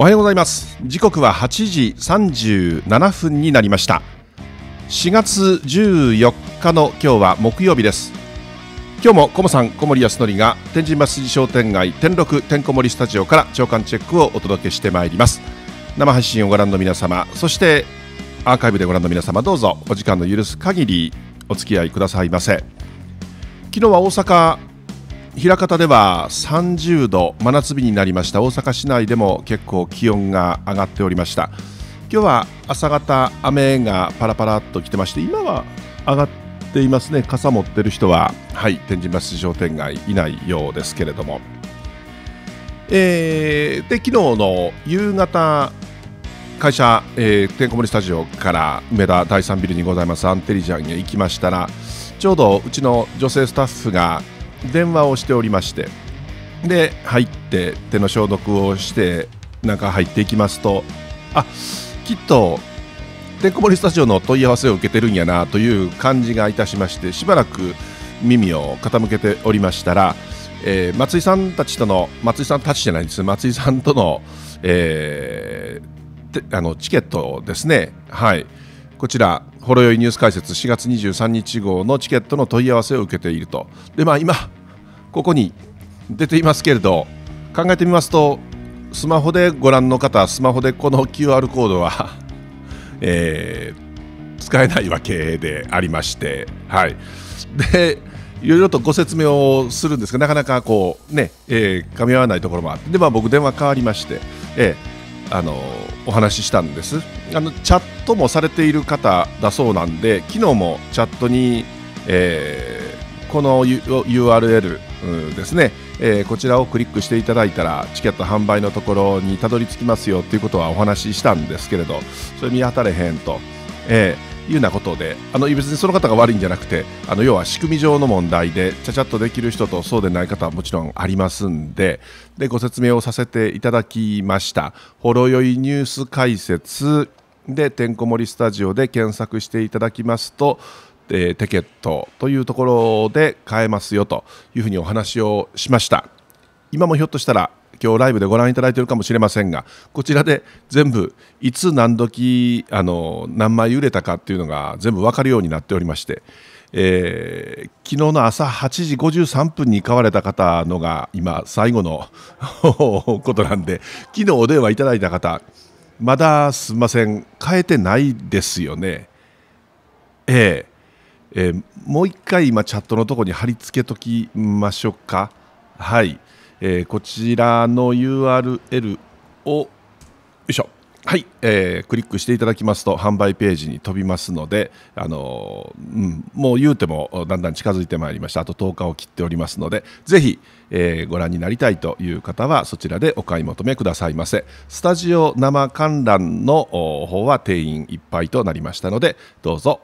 おはようございます時刻は8時37分になりました4月14日の今日は木曜日です今日もコモさん小森康則が天神橋商店街天禄天こもりスタジオから長官チェックをお届けしてまいります生配信をご覧の皆様そしてアーカイブでご覧の皆様どうぞお時間の許す限りお付き合いくださいませ昨日は大阪枚方では30度真夏日になりました大阪市内でも結構気温が上がっておりました今日は朝方雨がパラパラっと来てまして今は上がっていますね傘持ってる人ははい天神橋商店街いないようですけれどもえー、で昨日の夕方会社、えー、てんこ盛りスタジオから梅田第三ビルにございますアンテリジャンへ行きましたらちょうどうちの女性スタッフが電話をしておりましてで入って手の消毒をして中入っていきますとあきっとてんこ盛りスタジオの問い合わせを受けてるんやなという感じがいたしましてしばらく耳を傾けておりましたら、えー、松井さんたちとの松井さんたちじゃないです松井さんとの,、えー、あのチケットですねはいこちら、ほろよいニュース解説4月23日号のチケットの問い合わせを受けていると。で、まあ今、ここに出ていますけれど、考えてみますと、スマホでご覧の方、スマホでこの QR コードは えー、使えないわけでありまして、はい。で、いろいろとご説明をするんですが、なかなかこうね、えー、噛み合わないところもあって、で、まあ僕電話変わりまして、えーあのお話ししたんですあのチャットもされている方だそうなんで昨日もチャットに、えー、この URL ですね、えー、こちらをクリックしていただいたらチケット販売のところにたどり着きますよということはお話ししたんですけれどそれ見当たれへんと、えーいうようなことであの別にその方が悪いんじゃなくてあの要は仕組み上の問題でちゃちゃっとできる人とそうでない方はもちろんありますんででご説明をさせていただきましたほろ酔いニュース解説でてんこ盛りスタジオで検索していただきますとえテケットというところで買えますよというふうにお話をしました今もひょっとしたら今日ライブでご覧いただいているかもしれませんがこちらで全部いつ何時あの何枚売れたかっていうのが全部分かるようになっておりまして、えー、昨日の朝8時53分に買われた方のが今最後の ことなんで昨日お電話いただいた方まだすみません変えてないですよね。えーえー、もう一回今チャットのところに貼り付けときましょうか。はい。えー、こちらの URL をよいしょはい、えー、クリックしていただきますと販売ページに飛びますので、あのー、うん、もう言うてもだんだん近づいてまいりましたあと10日を切っておりますのでぜひ、えー、ご覧になりたいという方はそちらでお買い求めくださいませスタジオ生観覧の方は定員いっぱいとなりましたのでどうぞ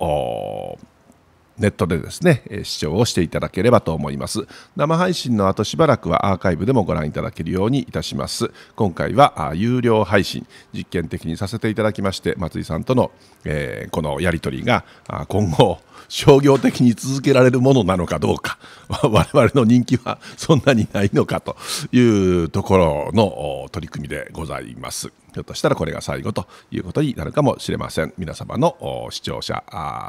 ネットでですね、視聴をしていただければと思います。生配信の後しばらくはアーカイブでもご覧いただけるようにいたします。今回は有料配信、実験的にさせていただきまして、松井さんとの、えー、このやり取りが今後、商業的に続けられるものなのかどうか、我々の人気はそんなにないのかというところの取り組みでございます。ひょっとしたらこれが最後ということになるかもしれません。皆様の視聴者、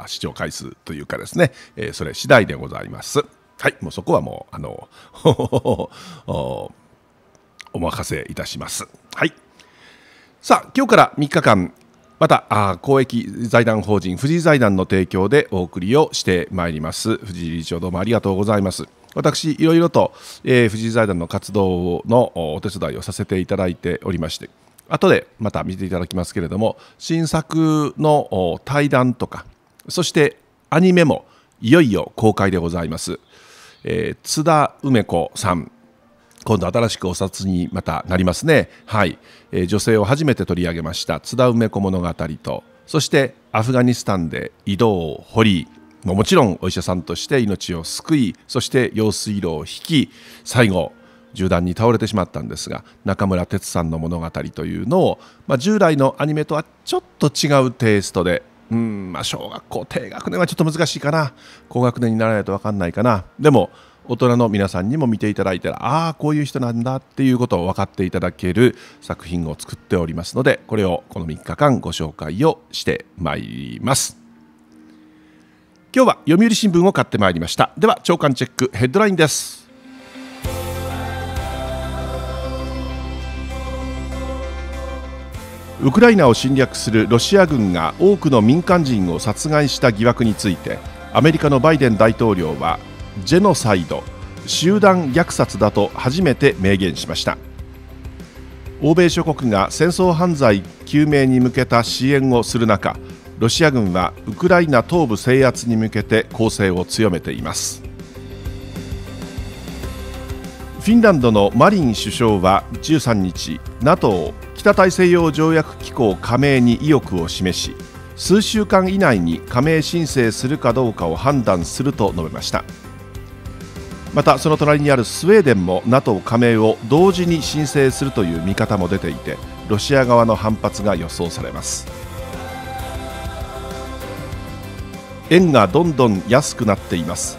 視聴回数というかですね、えそれ次第でございます。はい、もうそこはもう、あの、お任せいたします。はい。さあ、今日から3日間、また公益財団法人富士財団の提供でお送りをしてまいります藤井理事長どうもありがとうございます私いろいろと、えー、富士財団の活動のお手伝いをさせていただいておりまして後でまた見ていただきますけれども新作の対談とかそしてアニメもいよいよ公開でございます、えー、津田梅子さん今度新しくお札にまたなりますね、はいえー、女性を初めて取り上げました津田梅子物語とそしてアフガニスタンで移動を掘りもちろんお医者さんとして命を救いそして用水路を引き最後銃弾に倒れてしまったんですが中村哲さんの物語というのを、まあ、従来のアニメとはちょっと違うテイストでうんまあ小学校低学年はちょっと難しいかな高学年にならないと分かんないかなでも大人の皆さんにも見ていただいたらああこういう人なんだっていうことを分かっていただける作品を作っておりますのでこれをこの3日間ご紹介をしてまいります今日は読売新聞を買ってまいりましたでは朝刊チェックヘッドラインですウクライナを侵略するロシア軍が多くの民間人を殺害した疑惑についてアメリカのバイデン大統領はジェノサイド集団虐殺だと初めて明言しました欧米諸国が戦争犯罪究明に向けた支援をする中ロシア軍はウクライナ東部制圧に向けて攻勢を強めていますフィンランドのマリン首相は13日 NATO 北大西洋条約機構加盟に意欲を示し数週間以内に加盟申請するかどうかを判断すると述べましたまたその隣にあるスウェーデンも NATO 加盟を同時に申請するという見方も出ていてロシア側の反発が予想されます円がどんどん安くなっています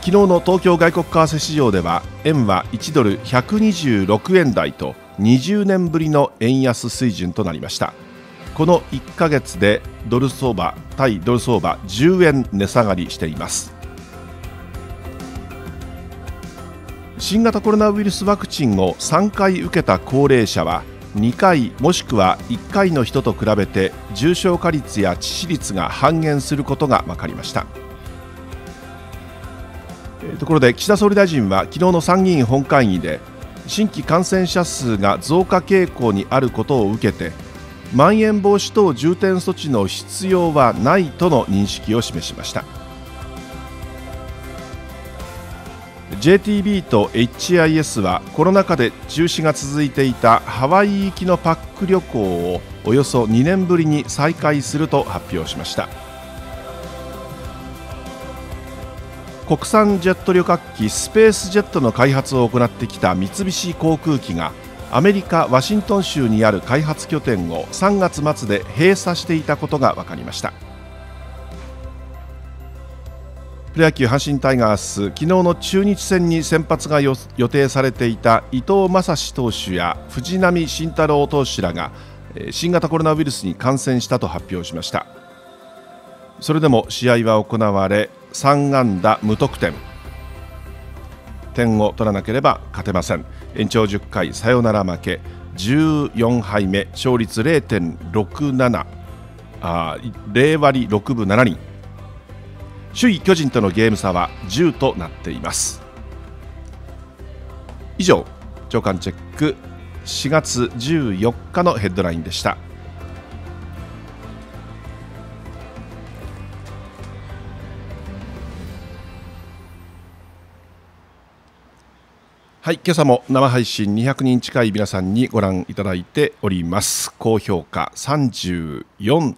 昨日の東京外国為替市場では円は1ドル126円台と20年ぶりの円安水準となりましたこの1ヶ月でドル相場対ドル相場10円値下がりしています新型コロナウイルスワクチンを3回受けた高齢者は2回もしくは1回の人と比べて重症化率や致死率が半減することが分かりましたところで岸田総理大臣は昨日の参議院本会議で新規感染者数が増加傾向にあることを受けてまん延防止等重点措置の必要はないとの認識を示しました。JTB と HIS はコロナ禍で中止が続いていたハワイ行きのパック旅行をおよそ2年ぶりに再開すると発表しました国産ジェット旅客機スペースジェットの開発を行ってきた三菱航空機がアメリカ・ワシントン州にある開発拠点を3月末で閉鎖していたことが分かりました。プロ野球阪神タイガース昨日の中日戦に先発が予定されていた伊藤将司投手や藤浪晋太郎投手らが新型コロナウイルスに感染したと発表しましたそれでも試合は行われ3安打無得点点を取らなければ勝てません延長10回サヨナラ負け14敗目勝率0.67あ0割6分7人首位巨人とのゲーム差は10となっています以上長官チェック4月14日のヘッドラインでしたはい、今朝も生配信200人近い皆さんにご覧いただいております。高評価34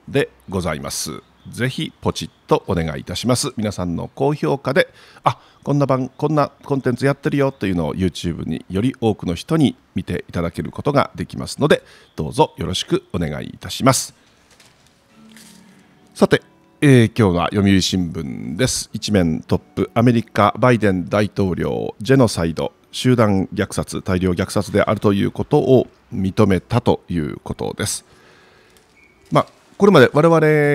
でございます。ぜひポチッとお願いいたします皆さんの高評価であこんな番こんなコンテンツやってるよというのを YouTube により多くの人に見ていただけることができますのでどうぞよろしくお願いいたしますさて、えー、今日は読売新聞です一面トップアメリカバイデン大統領ジェノサイド集団虐殺大量虐殺であるということを認めたということですまあこれまで我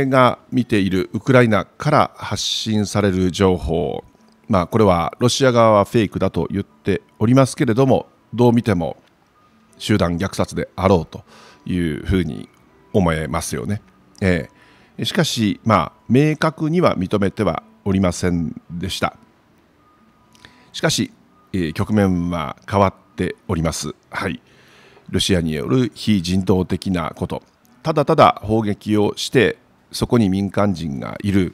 々が見ているウクライナから発信される情報、まあ、これはロシア側はフェイクだと言っておりますけれどもどう見ても集団虐殺であろうというふうに思えますよね。えー、しかし、まあ、明確には認めてはおりませんでした。しかし、えー、局面は変わっております。はい、ロシアによる非人道的なことただただ砲撃をしてそこに民間人がいる、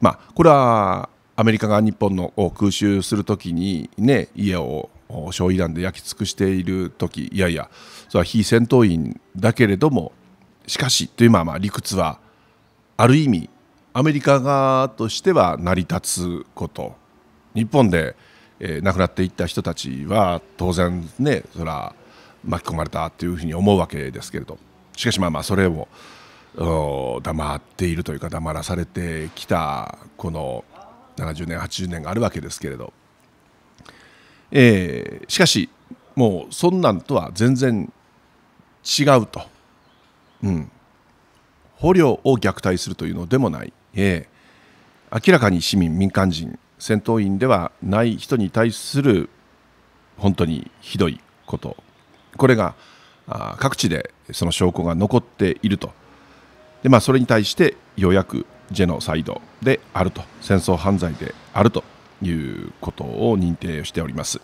まあ、これはアメリカが日本の空襲するときに、ね、家を焼夷弾で焼き尽くしている時いやいやそれは非戦闘員だけれどもしかしというまあまあ理屈はある意味アメリカ側としては成り立つこと日本で、えー、亡くなっていった人たちは当然ねそれは巻き込まれたというふうに思うわけですけれど。しかしまあまあそれを黙っているというか黙らされてきたこの70年80年があるわけですけれど、えー、しかしもうそんなんとは全然違うと、うん、捕虜を虐待するというのでもない、えー、明らかに市民民間人戦闘員ではない人に対する本当にひどいことこれが各地でその証拠が残っているとで、まあ、それに対してようやくジェノサイドであると戦争犯罪であるということを認定しております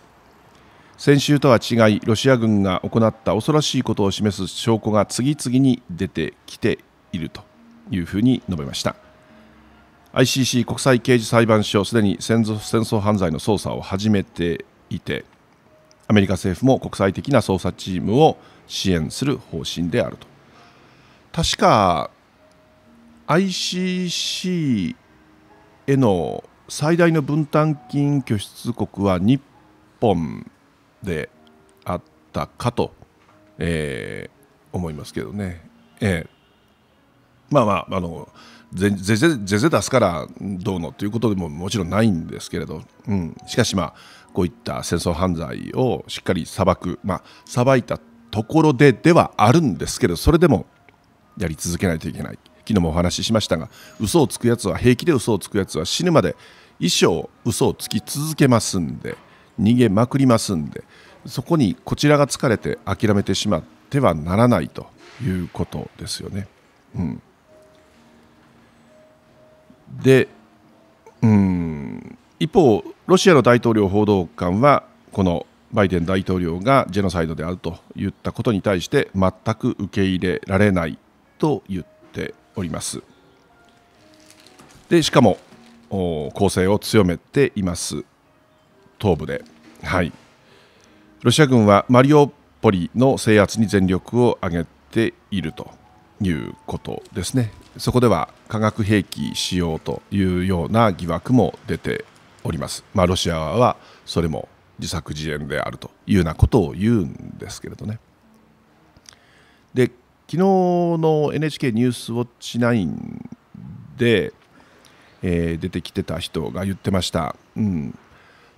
先週とは違いロシア軍が行った恐ろしいことを示す証拠が次々に出てきているというふうに述べました ICC 国際刑事裁判所すでに戦争犯罪の捜査を始めていてアメリカ政府も国際的な捜査チームを支援する方針であると。確か ICC への最大の分担金拠出国は日本であったかと、えー、思いますけどね。えー、まあまああのぜぜぜぜ出すからどうのということでももちろんないんですけれど、うん、しかしまあこういった戦争犯罪をしっかり裁く、まあ、裁いたところでではあるんですけどそれでもやり続けないといけない昨日もお話ししましたが嘘をつくやつは平気で嘘をつくやつは死ぬまで一生嘘をつき続けますんで逃げまくりますんでそこにこちらが疲れて諦めてしまってはならないということですよね。うん、でうん一方ロシアの大統領報道官はこのバイデン大統領がジェノサイドであると言ったことに対して全く受け入れられないと言っております。でしかも攻勢を強めています東部で、はい、ロシア軍はマリオポリの制圧に全力を挙げているということですねそこでは化学兵器使用というような疑惑も出ております、まあ、ロシアはそれも自作自演であるというようなことを言うんですけれどね。で昨日の NHK ニュースウォッチ9で、えー、出てきてた人が言ってました、うん、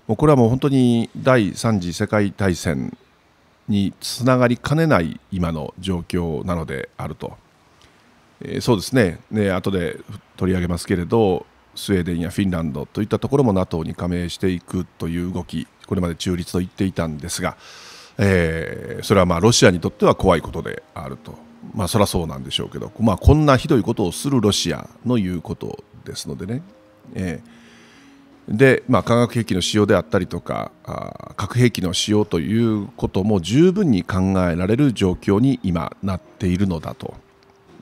もうこれはもう本当に第3次世界大戦につながりかねない今の状況なのであると、えー、そうですねね後で取り上げますけれどスウェーデンやフィンランドといったところも NATO に加盟していくという動きこれまで中立と言っていたんですが、えー、それはまあロシアにとっては怖いことであると、まあ、そりゃそうなんでしょうけど、まあ、こんなひどいことをするロシアの言うことですのでね。えー、でまあ、化学兵器の使用であったりとかあ核兵器の使用ということも十分に考えられる状況に今なっているのだと、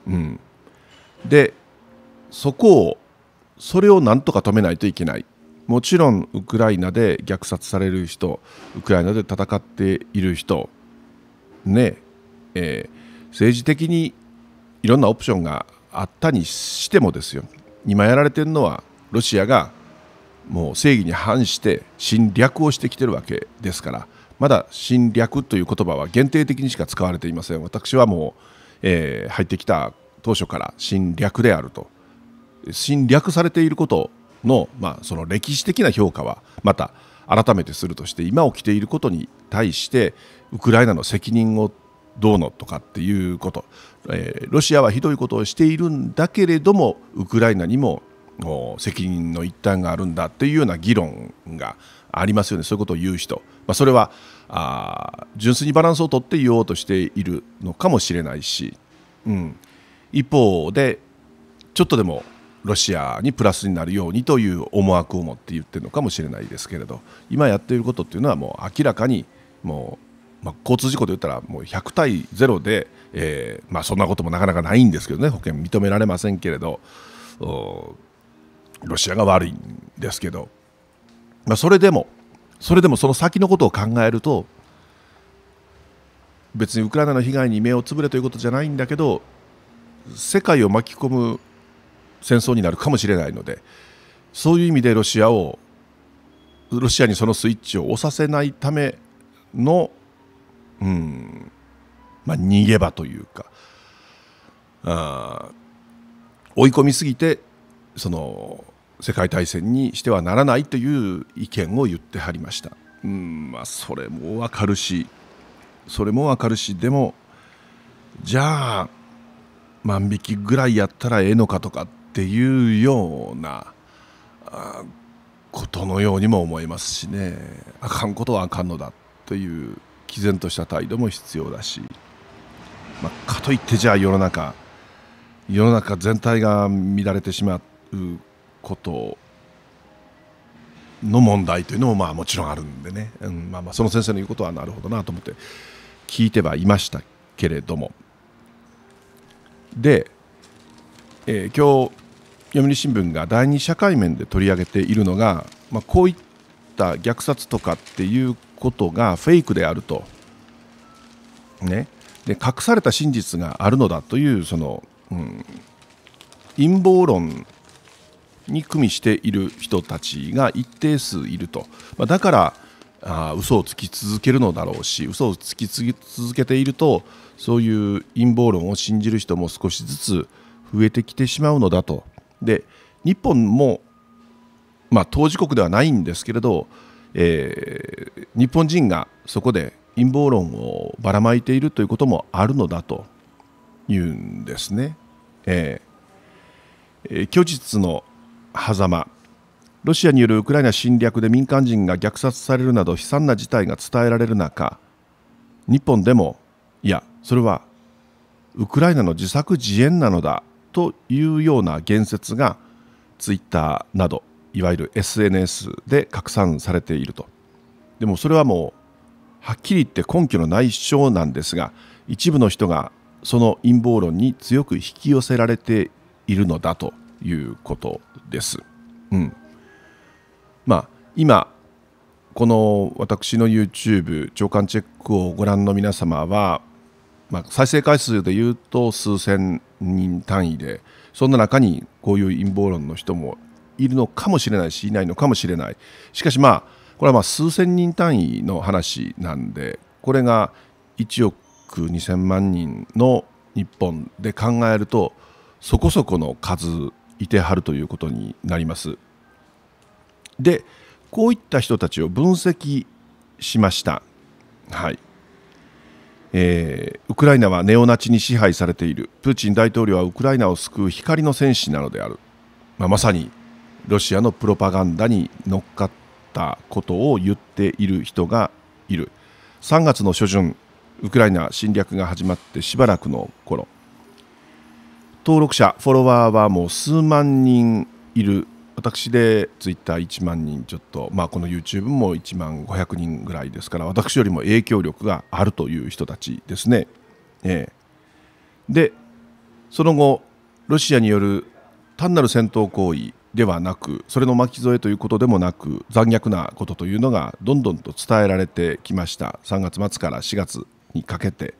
うん、でそこをそれをなんとか止めないといけないもちろんウクライナで虐殺される人ウクライナで戦っている人ねえー、政治的にいろんなオプションがあったにしてもですよ今やられてるのはロシアがもう正義に反して侵略をしてきてるわけですからまだ侵略という言葉は限定的にしか使われていません私はもう、えー、入ってきた当初から侵略であると侵略されていることの,、まあその歴史的な評価はまた改めてするとして今起きていることに対してウクライナの責任をどうのとかっていうこと、えー、ロシアはひどいことをしているんだけれどもウクライナにも責任の一端があるんだっていうような議論がありますよねそういうことを言う人、まあ、それはあ純粋にバランスをとって言おうとしているのかもしれないし、うん、一方でちょっとでもロシアにプラスになるようにという思惑を持って言ってるのかもしれないですけれど今やっていることっていうのはもう明らかにもう、まあ、交通事故で言ったらもう100対0で、えーまあ、そんなこともなかなかないんですけどね保険認められませんけれどロシアが悪いんですけど、まあ、それでもそれでもその先のことを考えると別にウクライナの被害に目をつぶれということじゃないんだけど世界を巻き込む戦争になるかもしれないのでそういう意味でロシアをロシアにそのスイッチを押させないための、うんまあ、逃げ場というかあ追い込みすぎてその世界大戦にしてはならないという意見を言ってはりました。うんまあ、それもわかるしそれもわかるしでもじゃあ万引きぐらいやったらええのかとかっっていうようなことのようにも思いますしねあかんことはあかんのだという毅然とした態度も必要だし、まあ、かといってじゃあ世の中世の中全体が乱れてしまうことの問題というのもまあもちろんあるんでね、うんまあ、まあその先生の言うことはなるほどなと思って聞いてはいましたけれどもで、えー、今日読売新聞が第二社会面で取り上げているのが、まあ、こういった虐殺とかっていうことがフェイクであると、ね、で隠された真実があるのだというその、うん、陰謀論に組みしている人たちが一定数いると、まあ、だからあ嘘をつき続けるのだろうし嘘をつき続けているとそういう陰謀論を信じる人も少しずつ増えてきてしまうのだとで日本も、まあ、当事国ではないんですけれど、えー、日本人がそこで陰謀論をばらまいているということもあるのだというんですね。えー、虚実の狭間ロシアによるウクライナ侵略で民間人が虐殺されるなど悲惨な事態が伝えられる中日本でもいやそれはウクライナの自作自演なのだというような言説がツイッターなどいわゆる SNS で拡散されているとでもそれはもうはっきり言って根拠のない主張なんですが一部の人がその陰謀論に強く引き寄せられているのだということです。うん、まあ今この私の YouTube 長官チェックをご覧の皆様はまあ、再生回数でいうと数千人単位でそんな中にこういう陰謀論の人もいるのかもしれないしいないのかもしれないしかしまあこれはまあ数千人単位の話なんでこれが1億2000万人の日本で考えるとそこそこの数いてはるということになります。でこういった人たちを分析しました。はい、えー、ウクライナはネオナチに支配されているプーチン大統領はウクライナを救う光の戦士なのである、まあ、まさにロシアのプロパガンダに乗っかったことを言っている人がいる3月の初旬ウクライナ侵略が始まってしばらくの頃登録者フォロワーはもう数万人いる私でツイッター1万人ちょっと、まあ、この YouTube も1万500人ぐらいですから私よりも影響力があるという人たちですね。えー、でその後ロシアによる単なる戦闘行為ではなくそれの巻き添えということでもなく残虐なことというのがどんどんと伝えられてきました3月末から4月にかけて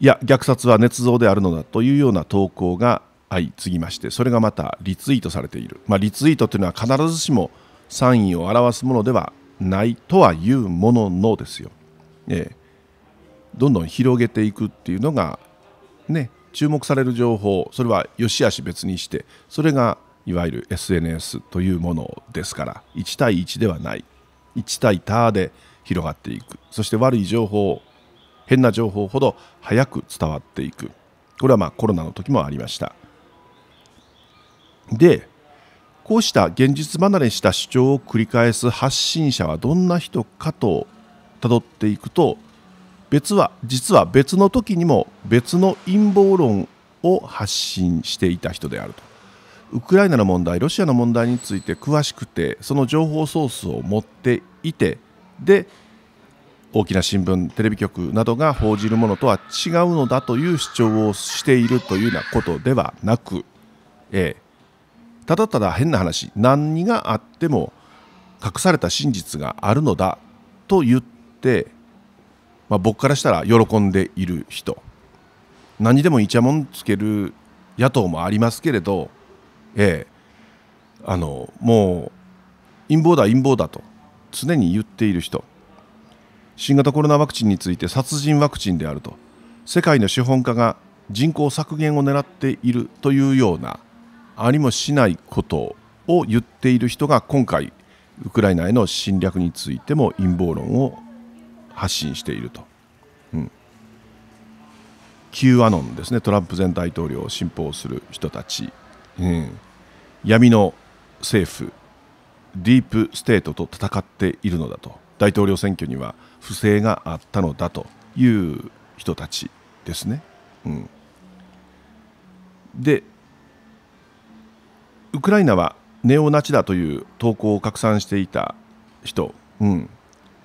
いや虐殺は捏造であるのだというような投稿が相次ぎましてそれがまたリツイートされている、まあ、リツイートというのは必ずしも賛意を表すものではないとはいうもののですよ、ええ、どんどん広げていくっていうのがね注目される情報それは良し悪し別にしてそれがいわゆる SNS というものですから1対1ではない1対他で広がっていくそして悪い情報変な情報ほど早く伝わっていくこれはまあコロナの時もありました。でこうした現実離れした主張を繰り返す発信者はどんな人かとたどっていくと別は実は別の時にも別の陰謀論を発信していた人であるとウクライナの問題ロシアの問題について詳しくてその情報ソースを持っていてで大きな新聞テレビ局などが報じるものとは違うのだという主張をしているというようなことではなく、ええ、ただただ変な話何があっても隠された真実があるのだと言って、まあ、僕からしたら喜んでいる人何でもイチャモンつける野党もありますけれど、ええ、あのもう陰謀だ陰謀だと常に言っている人新型コロナワクチンについて殺人ワクチンであると世界の資本家が人口削減を狙っているというようなありもしないことを言っている人が今回ウクライナへの侵略についても陰謀論を発信していると、うん、Q アノンですねトランプ前大統領を信奉する人たち、うん、闇の政府ディープステートと戦っているのだと大統領選挙には不正があったのだという人たちですね。うん、でウクライナはネオナチだという投稿を拡散していた人、うん、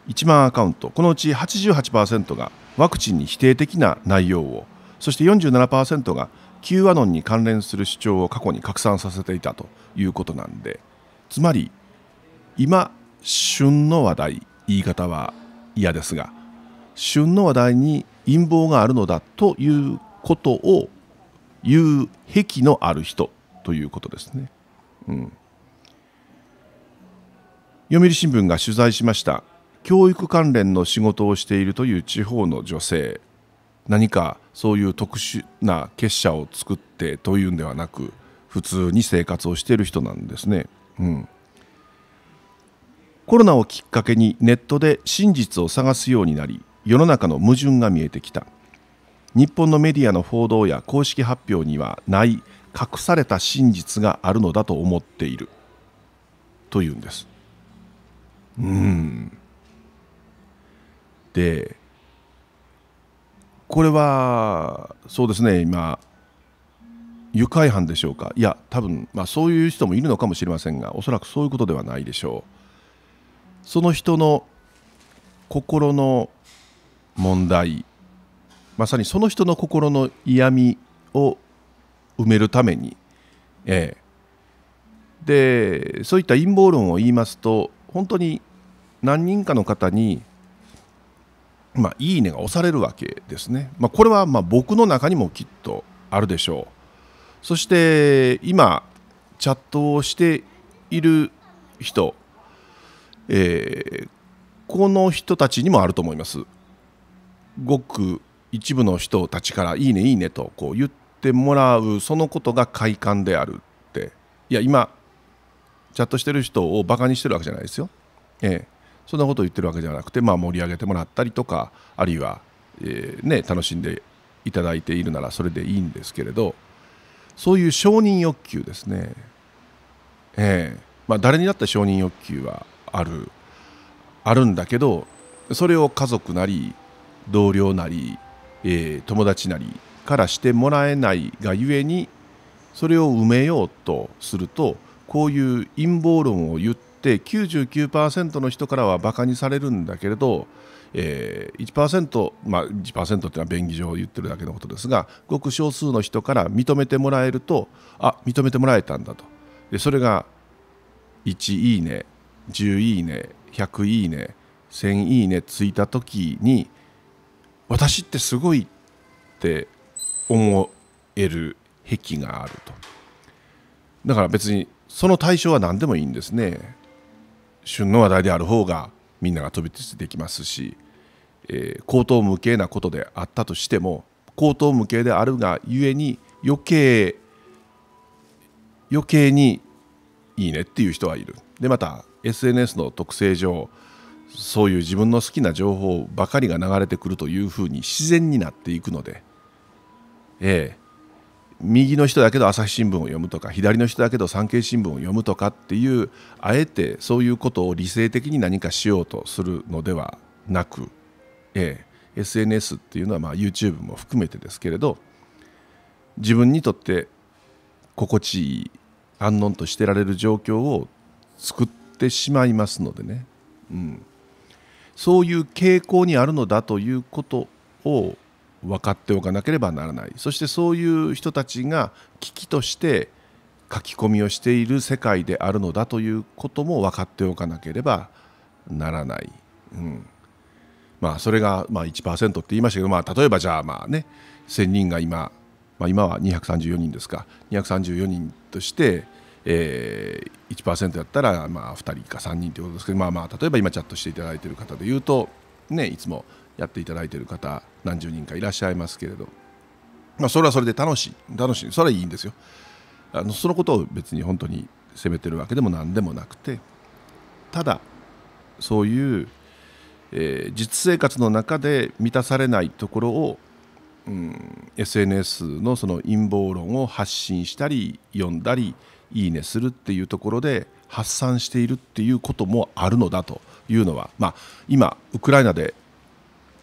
1万アカウントこのうち88%がワクチンに否定的な内容をそして47%が Q アノンに関連する主張を過去に拡散させていたということなんでつまり今旬の話題言い方は嫌ですが旬の話題に陰謀があるのだということを言う癖のある人ということですね。うん、読売新聞が取材しました教育関連の仕事をしているという地方の女性何かそういう特殊な結社を作ってというんではなく普通に生活をしている人なんですね、うん、コロナをきっかけにネットで真実を探すようになり世の中の矛盾が見えてきた日本のメディアの報道や公式発表にはない隠された真実があるのだと思っているというんですうんでこれはそうですね今愉快犯でしょうかいや多分、まあ、そういう人もいるのかもしれませんがおそらくそういうことではないでしょうその人の心の問題まさにその人の心の嫌味を埋めるために、えー、でそういった陰謀論を言いますと本当に何人かの方に「まあ、いいね」が押されるわけですね。まあ、これはま僕の中にもきっとあるでしょう。そして今チャットをしている人、えー、この人たちにもあると思います。ごく一部の人たちから「いいねいいね」とこう言っってもらうそのことが快感であるっていや今チャットしてる人をバカにしてるわけじゃないですよ、ええ、そんなことを言ってるわけじゃなくて、まあ、盛り上げてもらったりとかあるいは、えー、ね、楽しんでいただいているならそれでいいんですけれどそういう承認欲求ですね、ええまあ、誰にだって承認欲求はあるあるんだけどそれを家族なり同僚なり、えー、友達なりからしてもらえないがゆえにそれを埋めようとするとこういう陰謀論を言って99%の人からはバカにされるんだけれど、えー、1%まあ1%っていうのは便宜上言ってるだけのことですがごく少数の人から認めてもらえるとあ認めてもらえたんだとでそれが1いいね10いいね100いいね1000いいねついた時に私ってすごいって思える癖があるとだから別にその対象は何でもいいんですね旬の話題である方がみんなが飛びついてきますし、えー、口頭無形なことであったとしても口頭無形であるがゆえに余計余計にいいねっていう人はいるでまた SNS の特性上そういう自分の好きな情報ばかりが流れてくるというふうに自然になっていくのでええ、右の人だけど朝日新聞を読むとか左の人だけど産経新聞を読むとかっていうあえてそういうことを理性的に何かしようとするのではなく、ええ、SNS っていうのはまあ YouTube も含めてですけれど自分にとって心地いい安穏としてられる状況を作ってしまいますのでね、うん、そういう傾向にあるのだということを分かっておかなければならないそしてそういう人たちが危機として書き込みをしている世界であるのだということも分かっておかなければならない、うんまあ、それがまあ1%って言いましたけど、まあ、例えばじゃあまあ、ね、1,000人が今、まあ、今は234人ですか234人として、えー、1%やったらまあ2人か3人ということですけど、まあ、まあ例えば今チャットしていただいている方でいうと、ね、いつもやっていただいている方何十人かいらっしゃいますけれど、まあ、それはそれで楽しい楽しいそれはいいんですよあのそのことを別に本当に責めてるわけでも何でもなくてただそういう、えー、実生活の中で満たされないところを、うん、SNS のその陰謀論を発信したり読んだりいいねするっていうところで発散しているっていうこともあるのだというのは、まあ、今ウクライナで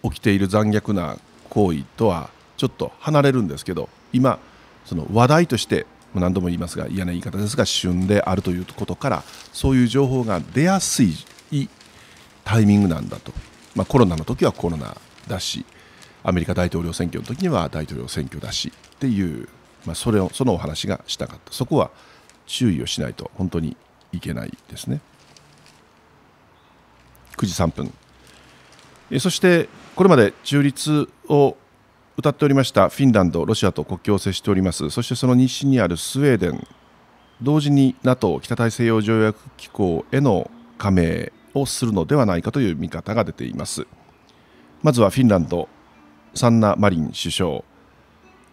起きている残虐な行為とはちょっと離れるんですけど今その話題として何度も言いますが嫌な言い方ですが旬であるということからそういう情報が出やすいタイミングなんだと、まあ、コロナの時はコロナだしアメリカ大統領選挙の時には大統領選挙だしっていう、まあ、それをそのお話がしたかったそこは注意をしないと本当にいけないですね9時3分えそしてこれまで中立を歌っておりましたフィンランドロシアと国境を接しておりますそしてその西にあるスウェーデン同時に NATO 北大西洋条約機構への加盟をするのではないかという見方が出ていますまずはフィンランドサンナ・マリン首相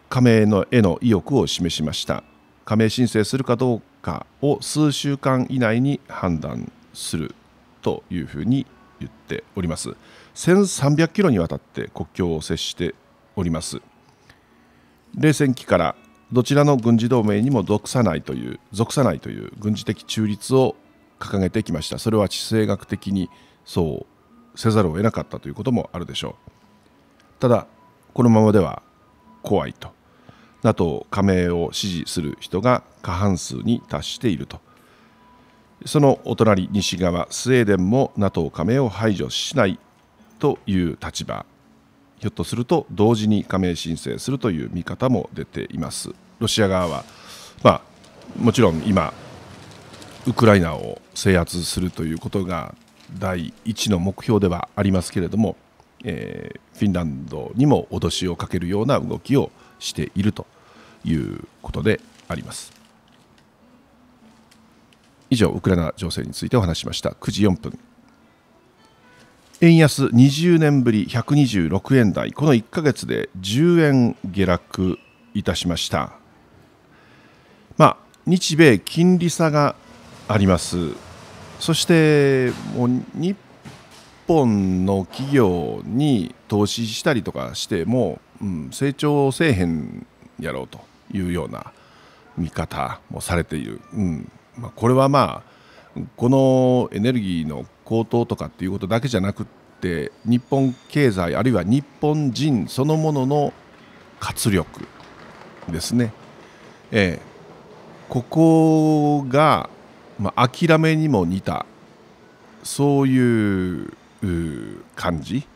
加盟のへの意欲を示しました加盟申請するかどうかを数週間以内に判断するというふうに言っております1300キロにわたって国境を接しております冷戦期からどちらの軍事同盟にも属さないという属さないという軍事的中立を掲げてきましたそれは地政学的にそうせざるを得なかったということもあるでしょうただこのままでは怖いと NATO 加盟を支持する人が過半数に達しているとそのお隣西側スウェーデンも NATO 加盟を排除しないという立場ひょっとすると同時に加盟申請するという見方も出ていますロシア側は、まあ、もちろん今ウクライナを制圧するということが第一の目標ではありますけれども、えー、フィンランドにも脅しをかけるような動きをしているということであります以上ウクライナ情勢についてお話しました9時4分円安20年ぶり126円台この1か月で10円下落いたしました、まあ、日米金利差がありますそしてもう日本の企業に投資したりとかしても、うん、成長せえへんやろうというような見方もされている、うんまあ、これはまあこのエネルギーの高騰とかっていうことだけじゃなくって日本経済あるいは日本人そのものの活力ですね、ええ、ここが、まあ、諦めにも似たそういう感じ、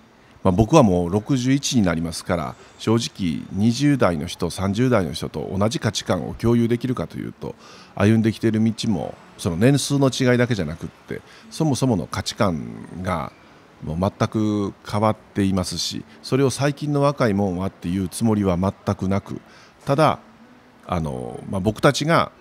まあ、僕はもう61になりますから正直20代の人30代の人と同じ価値観を共有できるかというと歩んできている道もその年数の違いだけじゃなくってそもそもの価値観がもう全く変わっていますしそれを最近の若いもんはっていうつもりは全くなくただあの、まあ、僕たちが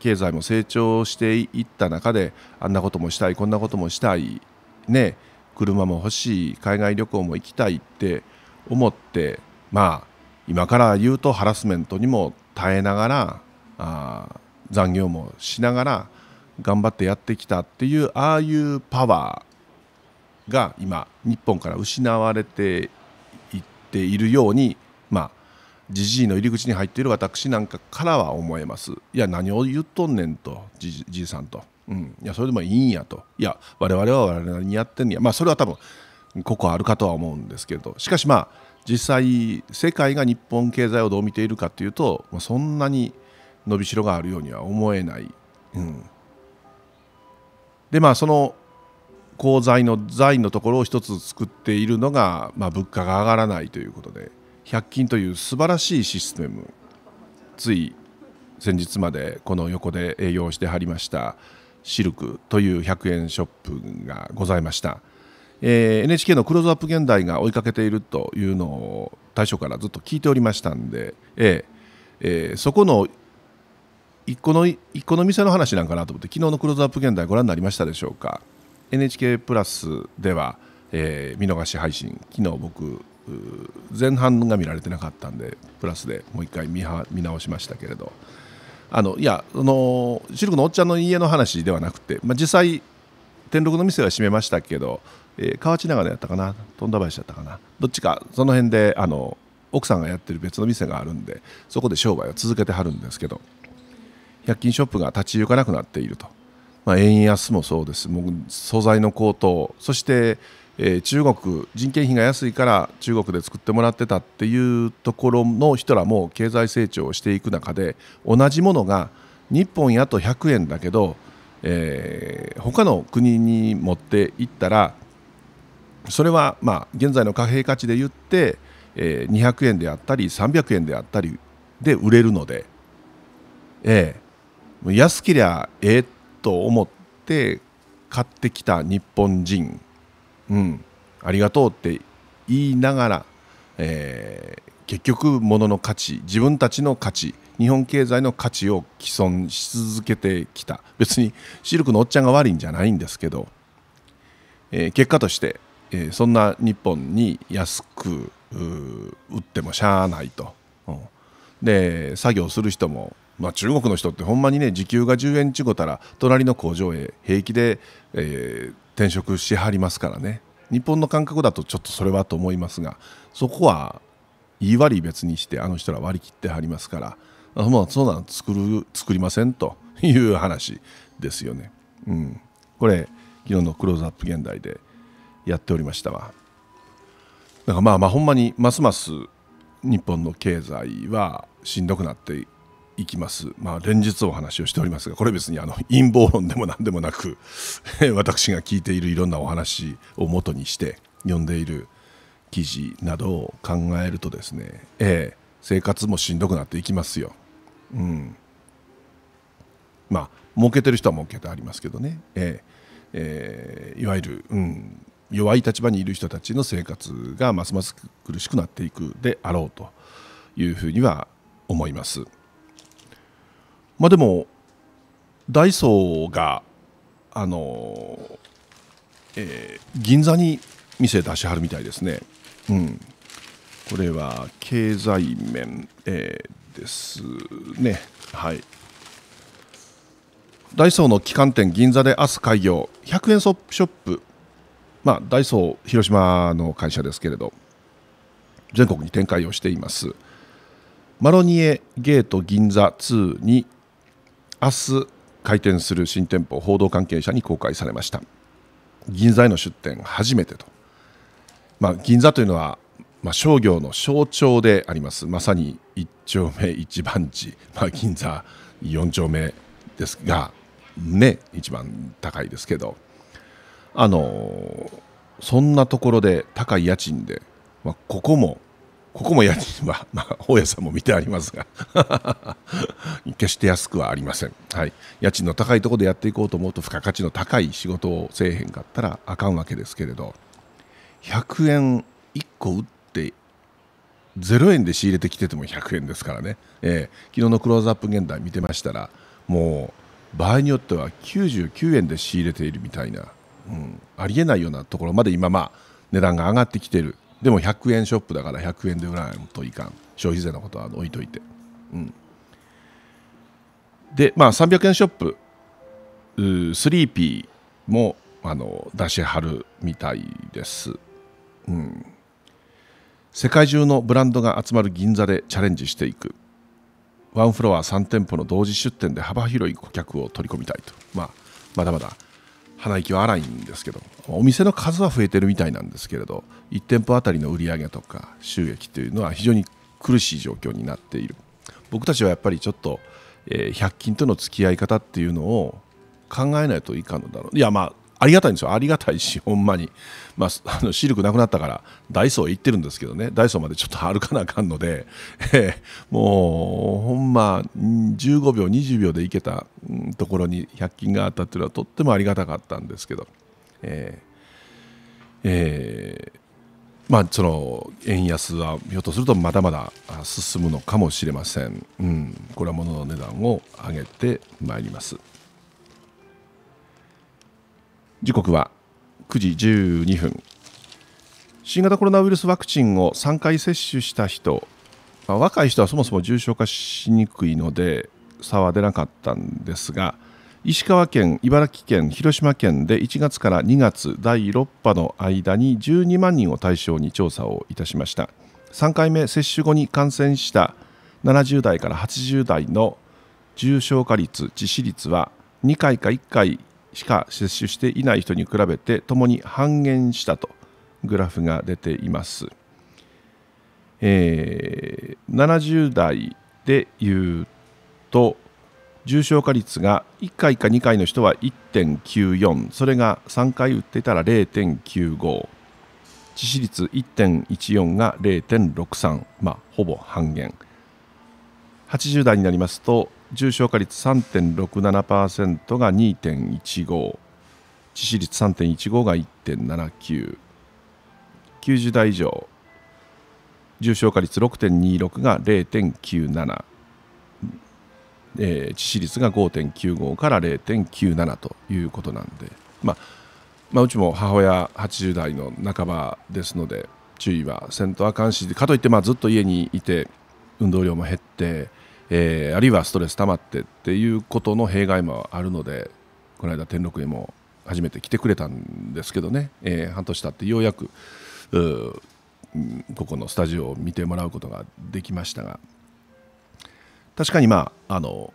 経済も成長していった中であんなこともしたいこんなこともしたいね車も欲しい海外旅行も行きたいって思ってまあ今から言うとハラスメントにも耐えながらあ残業もしながら頑張ってやってきたっていうああいうパワーが今日本から失われていっているようにまあじじいの入り口に入っている私なんかからは思えますいや何を言っとんねんとじじいさんと、うん、いやそれでもいいんやといや我々は我々何やってんやまあそれは多分ここあるかとは思うんですけどしかしまあ実際世界が日本経済をどう見ているかというとそんなに伸びしろがあるようには思えない、うん、でまあその鋼材の材のところを一つ作っているのが、まあ、物価が上がらないということで100均という素晴らしいシステムつい先日までこの横で営業してはりましたシルクという100円ショップがございました、えー、NHK の「クローズアップ現代」が追いかけているというのを大将からずっと聞いておりましたんで、えーえー、そこの一個の一個の店の話なんかなと思って昨日のクローズアップ現代ご覧になりましたでしょうか NHK プラスでは、えー、見逃し配信昨日僕前半が見られてなかったんでプラスでもう一回見見直しましたけれどあのいやあのシルクのおっちゃんの家の話ではなくて、まあ、実際天禄の店は閉めましたけど、えー、河内長野やったかな富田林やったかなどっちかその辺であの奥さんがやってる別の店があるんでそこで商売を続けてはるんですけど100均ショップが立ち行かなくなっていると、まあ、円安もそうですもう素材の高騰そして、えー、中国人件費が安いから中国で作ってもらってたっていうところの人らも経済成長をしていく中で同じものが日本やと100円だけど、えー、他の国に持っていったらそれはまあ現在の貨幣価値で言って、えー、200円であったり300円であったりで売れるので、ええ安けりゃええと思って買ってきた日本人、うん、ありがとうって言いながら、えー、結局物の価値自分たちの価値日本経済の価値を毀損し続けてきた別にシルクのおっちゃんが悪いんじゃないんですけど、えー、結果として、えー、そんな日本に安く売ってもしゃあないと、うん、で作業する人もまあ、中国の人ってほんまにね時給が10円ちごたら隣の工場へ平気で、えー、転職しはりますからね日本の感覚だとちょっとそれはと思いますがそこは言い悪い別にしてあの人ら割り切ってはりますからあまあそんなん作る作りませんという話ですよね。うん、これ昨日の「クローズアップ現代」でやっておりましたわ。だからまあまあほんまにますます日本の経済はしんどくなっていきます、まあ、連日お話をしておりますがこれ別にあの陰謀論でも何でもなく私が聞いているいろんなお話をもとにして読んでいる記事などを考えるとですね、ええ、生活もしんどくなっていきますよ。うん、まあ儲けてる人は儲けてありますけどね、えええ、いわゆる、うん、弱い立場にいる人たちの生活がますます苦しくなっていくであろうというふうには思います。まあでもダイソーがあのー、えー、銀座に店出しはるみたいですね。うん、これは経済面、えー、ですね。はい。ダイソーの旗艦店銀座で明日開業100円ショップ、まあ、ダイソー広島の会社ですけれど全国に展開をしていますマロニエゲート銀座2に明日開店する新店舗報道関係者に公開されました銀座への出店初めてと、まあ、銀座というのは、まあ、商業の象徴でありますまさに一丁目一番地、まあ、銀座4丁目ですがね一番高いですけどあのそんなところで高い家賃で、まあ、ここもここも家賃は、まあ、大家さんも見てありますが 決して安くはありません、はい、家賃の高いところでやっていこうと思うと付加価値の高い仕事をせえへんかったらあかんわけですけれど100円1個売って0円で仕入れてきてても100円ですからね、えー、昨日のクローズアップ現代見てましたらもう場合によっては99円で仕入れているみたいな、うん、ありえないようなところまで今まあ値段が上がってきているでも100円ショップだから100円で売らないといかん消費税のことは置いといて、うん、でまあ300円ショップスリーピーもあの出しはるみたいです、うん、世界中のブランドが集まる銀座でチャレンジしていくワンフロア3店舗の同時出店で幅広い顧客を取り込みたいと、まあ、まだまだ鼻息は荒いんですけどお店の数は増えてるみたいなんですけれど1店舗あたりの売り上げとか収益というのは非常に苦しい状況になっている僕たちはやっぱりちょっと、えー、100均との付き合い方っていうのを考えないといかんのだろういやまあありがたいんですよ、ありがたいし、ほんまに、まあ、あの視力なくなったから、ダイソー行ってるんですけどね、ダイソーまでちょっと歩かなあかんので、えー、もうほんま、15秒、20秒で行けたところに100均があったっていうのは、とってもありがたかったんですけど、えー、えー、まあ、その円安はひょっとするとまだまだ進むのかもしれません、うん、これは物の値段を上げてまいります。時刻は9時12分新型コロナウイルスワクチンを3回接種した人、まあ、若い人はそもそも重症化しにくいので差は出なかったんですが石川県、茨城県、広島県で1月から2月第6波の間に12万人を対象に調査をいたしました3回目接種後に感染した70代から80代の重症化率、致死率は2回か1回しか接種していない人に比べてともに半減したとグラフが出ています。えー、70代でいうと重症化率が1回か2回の人は1.94それが3回打ってたら0.95致死率1.14が0.63、まあ、ほぼ半減80代になりますと重症化率3.67%が2.15致死率3.15が1.7990代以上重症化率6.26が0.97、えー、致死率が5.95から0.97ということなんで、まあ、まあうちも母親80代の半ばですので注意はせんとあかんしかといってまあずっと家にいて運動量も減ってえー、あるいはストレス溜まってっていうことの弊害もあるのでこの間天禄へも初めて来てくれたんですけどね、えー、半年経ってようやくここのスタジオを見てもらうことができましたが確かにまああの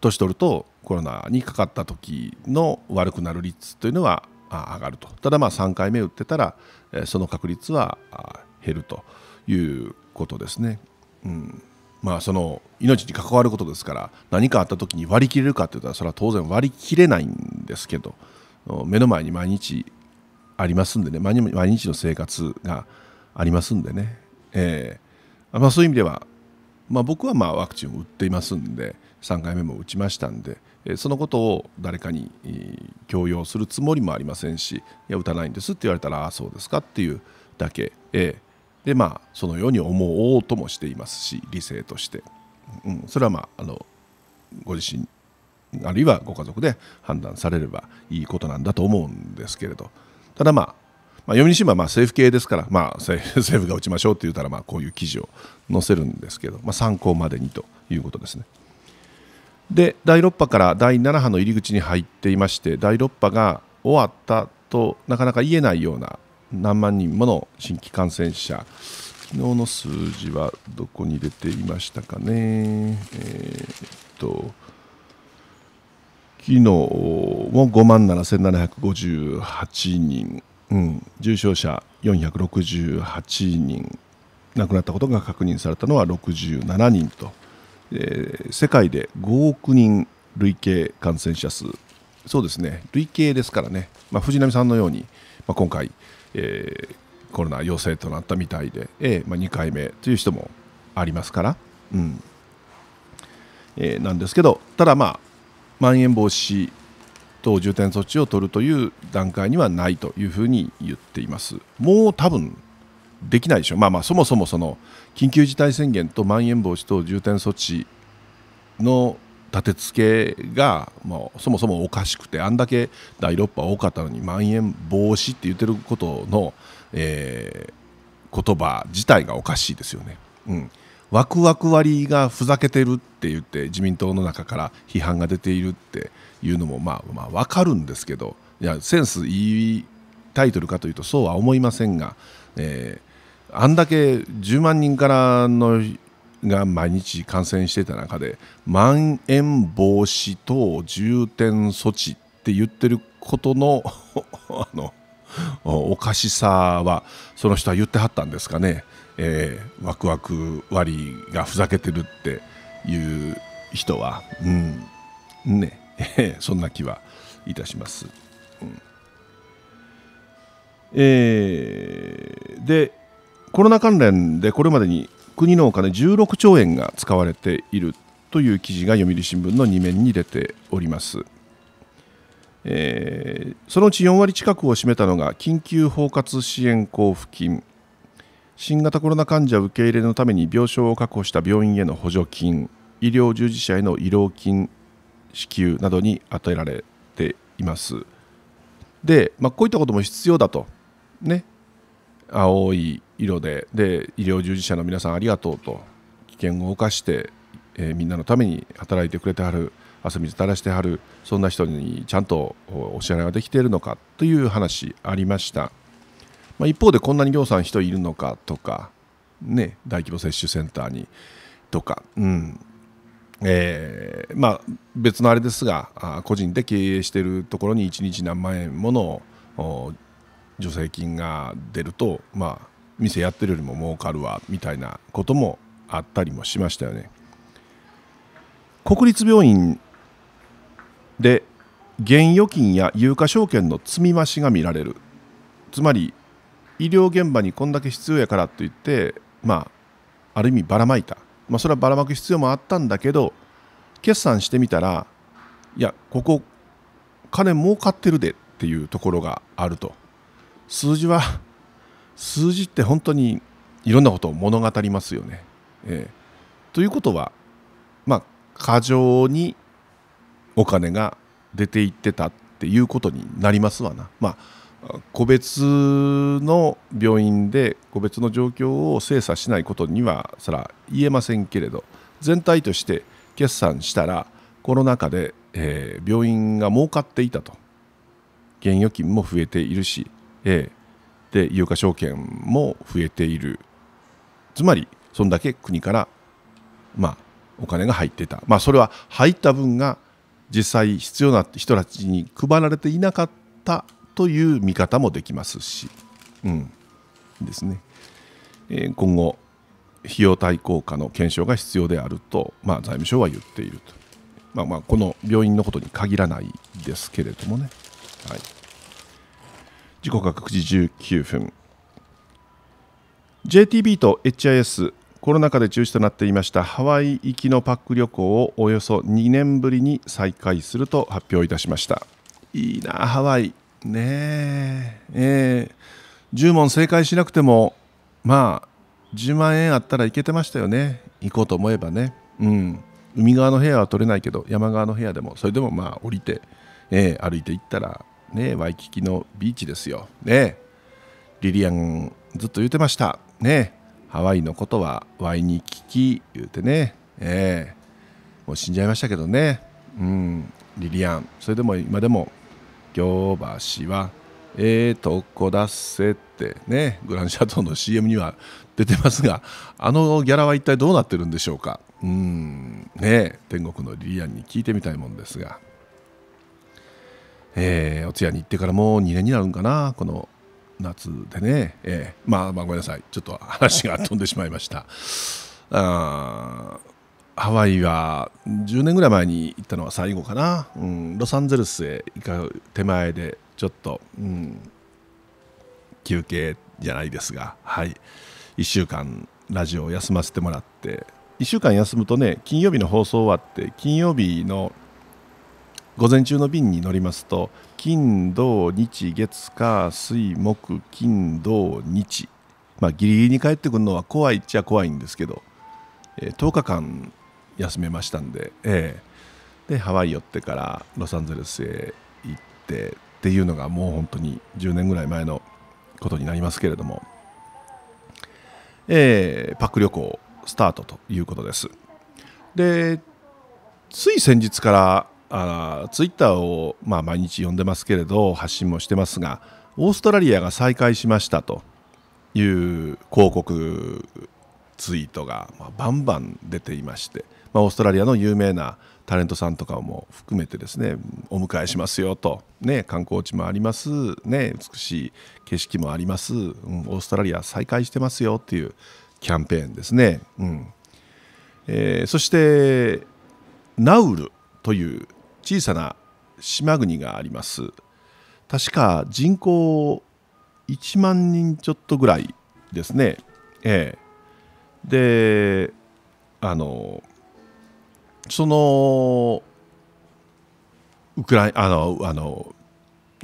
年取るとコロナにかかった時の悪くなる率というのは上がるとただまあ3回目打ってたらその確率は減るということですね。うん、まあ、その命に関わることですから何かあった時に割り切れるかっていったらそれは当然割り切れないんですけど目の前に毎日ありますんでね毎日の生活がありますんでね、えーまあ、そういう意味では、まあ、僕はまあワクチンを打っていますんで3回目も打ちましたんでそのことを誰かに強要するつもりもありませんしいや打たないんですって言われたらああそうですかっていうだけ、えーでまあそのように思おうともしていますし理性として、うん、それはまああのご自身あるいはご家族で判断されればいいことなんだと思うんですけれどただまあ、まあ、読売新聞はまあ政府系ですから、まあ、政府が打ちましょうって言ったらまあこういう記事を載せるんですけど、まあ、参考までにということですね。で第6波から第7波の入り口に入っていまして第6波が終わったとなかなか言えないような何万人もの新規感染者、昨日の数字はどこに出ていましたかね、えー、っと昨日も5万7758人、うん、重症者468人、亡くなったことが確認されたのは67人と、えー、世界で5億人累計感染者数、そうですね、累計ですからね、まあ、藤波さんのように、まあ、今回、えー、コロナ陽性となったみたいで、えーまあ、2回目という人もありますから、うんえー、なんですけどただまあまん延防止等重点措置を取るという段階にはないというふうに言っています。もう多分できないでしょう、まあ、まあそもそもその緊急事態宣言とまん延防止等重点措置の立て付けが、もうそもそもおかしくてあんだけ第6波多かったのにまん延防止って言ってることの、えー、言葉自体がおかしいですよね。うんワクワク割がふざけてるって言って自民党の中から批判が出ているっていうのもまあまあわかるんですけどいやセンスいいタイトルかというとそうは思いませんが、えあんだけ10万人からのが毎日感染してた中でまん延防止等重点措置って言ってることの あのおかしさはその人は言ってはったんですかね、えー、ワクワク割がふざけてるっていう人は、うん、ね、そんな気はいたします。うんえー、でコロナ関連でこれまでに国のお金16兆円が使われているという記事が読売新聞の2面に出ております、えー、そのうち4割近くを占めたのが緊急包括支援交付金新型コロナ患者受け入れのために病床を確保した病院への補助金医療従事者への慰労金支給などに与えられていますで、まあ、こういったことも必要だとね青い色でで医療従事者の皆さんありがとうと危険を冒して、えー、みんなのために働いてくれてはる汗水垂らしてはるそんな人にちゃんとお支払いができているのかという話ありました、まあ、一方でこんなに業さん人いるのかとか、ね、大規模接種センターにとか、うんえーまあ、別のあれですが個人で経営しているところに1日何万円もの助成金が出るとまあ店やってるよりも儲かるわみたいなこともあったりもしましたよね。国立病院で現預金や有価証券の積み増しが見られるつまり医療現場にこんだけ必要やからといってまあある意味ばらまいた、まあ、それはばらまく必要もあったんだけど決算してみたらいやここ金儲かってるでっていうところがあると。数字は数字って本当にいろんなことを物語りますよね。えー、ということはまあ過剰にお金が出ていってたっていうことになりますわな。まあ個別の病院で個別の状況を精査しないことにはそら言えませんけれど全体として決算したらコロナ禍で、えー、病院が儲かっていたと現預金も増えているしえで有価証券も増えているつまりそんだけ国からまあお金が入ってた、まあ、それは入った分が実際必要な人たちに配られていなかったという見方もできますし、うん、ですね、え今後費用対効果の検証が必要であると、まあ、財務省は言っていると、まあ、まあこの病院のことに限らないですけれどもね。はい時刻は9時19分 JTB と HIS コロナ禍で中止となっていましたハワイ行きのパック旅行をおよそ2年ぶりに再開すると発表いたしましたいいなハワイねええー、10問正解しなくてもまあ10万円あったらいけてましたよね行こうと思えばねうん海側の部屋は取れないけど山側の部屋でもそれでもまあ降りて、えー、歩いていったらね、ワイキキのビーチですよ。ね、リリアンずっと言うてました。ね、ハワイのことはワイに聞き言うてね、ええ、もう死んじゃいましたけどね、うん、リリアン、それでも今でも、行橋はええー、とこだっせってね、グランシャトーの CM には出てますが、あのギャラは一体どうなってるんでしょうか。うん、ね天国のリリアンに聞いてみたいもんですが。えー、お通夜に行ってからもう2年になるんかなこの夏でね、えー、まあまあごめんなさいちょっと話が飛んでしまいました あハワイは10年ぐらい前に行ったのは最後かな、うん、ロサンゼルスへ行く手前でちょっと、うん、休憩じゃないですが、はい、1週間ラジオを休ませてもらって1週間休むとね金曜日の放送終わって金曜日の「午前中の便に乗りますと金土日月火水木金土日まあギリギリに帰ってくるのは怖いっちゃ怖いんですけど、えー、10日間休めましたんで、えー、でハワイ寄ってからロサンゼルスへ行ってっていうのがもう本当に10年ぐらい前のことになりますけれども、えー、パック旅行スタートということです。でつい先日からあツイッターを、まあ、毎日読んでますけれど発信もしてますがオーストラリアが再開しましたという広告ツイートが、まあ、バンバン出ていまして、まあ、オーストラリアの有名なタレントさんとかも含めてですねお迎えしますよと、ね、観光地もあります、ね、美しい景色もあります、うん、オーストラリア再開してますよっていうキャンペーンですね、うんえー、そしてナウルという小さな島国があります確か人口1万人ちょっとぐらいですねええであのそのウクライあのあの、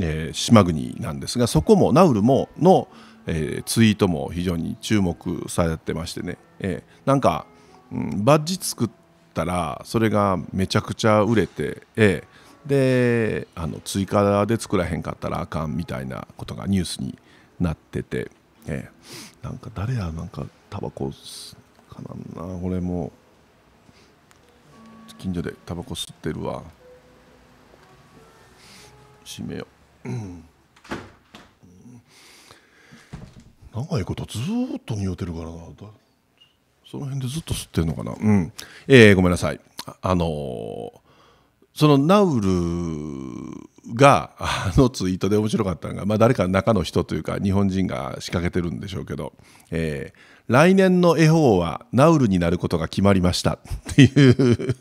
えー、島国なんですがそこもナウルもの、えー、ツイートも非常に注目されてましてね、えー、なんか、うん、バッジ作っったらそれがめちゃくちゃ売れて、ええ、であの追加で作らへんかったらあかんみたいなことがニュースになってて、ええ、なんか誰やなんかタバコかなんな俺も近所でタバコ吸ってるわ閉めよう、長いことずっと匂ってるからなその辺でずっと吸ってるのかな、うんえー、ごめんなさい、あのー、そのナウルがあのツイートで面白かったのが、まあ、誰か中の人というか日本人が仕掛けてるんでしょうけど、えー、来年の絵本はナウルになることが決まりましたっていう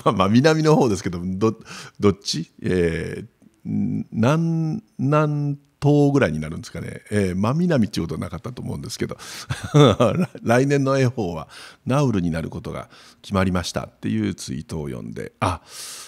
まあまあ南の方ですけどどっち、えー、南南頭ぐらいになるんですかね、えー、真南っていうことはなかったと思うんですけど 来年の絵法はナウルになることが決まりましたっていうツイートを読んであ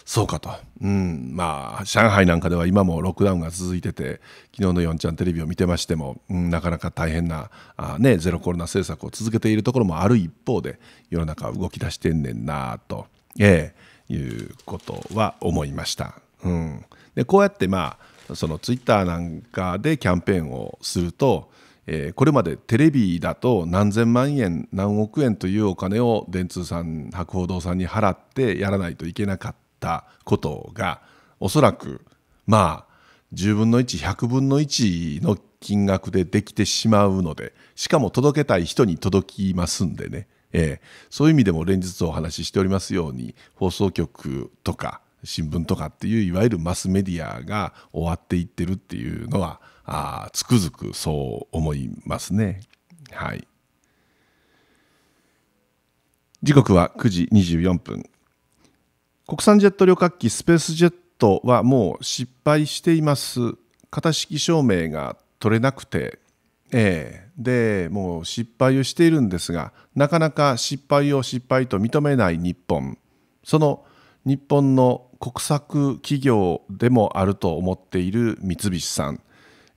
そうかと、うん、まあ上海なんかでは今もロックダウンが続いてて昨日のヨンちゃんテレビを見てましても、うん、なかなか大変なあ、ね、ゼロコロナ政策を続けているところもある一方で世の中は動き出してんねんなと、えー、いうことは思いました。うん、でこうやってまあそのツイッターなんかでキャンペーンをすると、えー、これまでテレビだと何千万円何億円というお金を電通さん博報堂さんに払ってやらないといけなかったことがおそらくまあ10分の1100分の1の金額でできてしまうのでしかも届けたい人に届きますんでね、えー、そういう意味でも連日お話ししておりますように放送局とか新聞とかっていういわゆるマスメディアが終わっていってるっていうのはあつくづくそう思いますね。はい、時刻は9時24分国産ジェット旅客機スペースジェットはもう失敗しています型式証明が取れなくて、えー、でもう失敗をしているんですがなかなか失敗を失敗と認めない日本その日本の国策企業でもあると思っている三菱さん、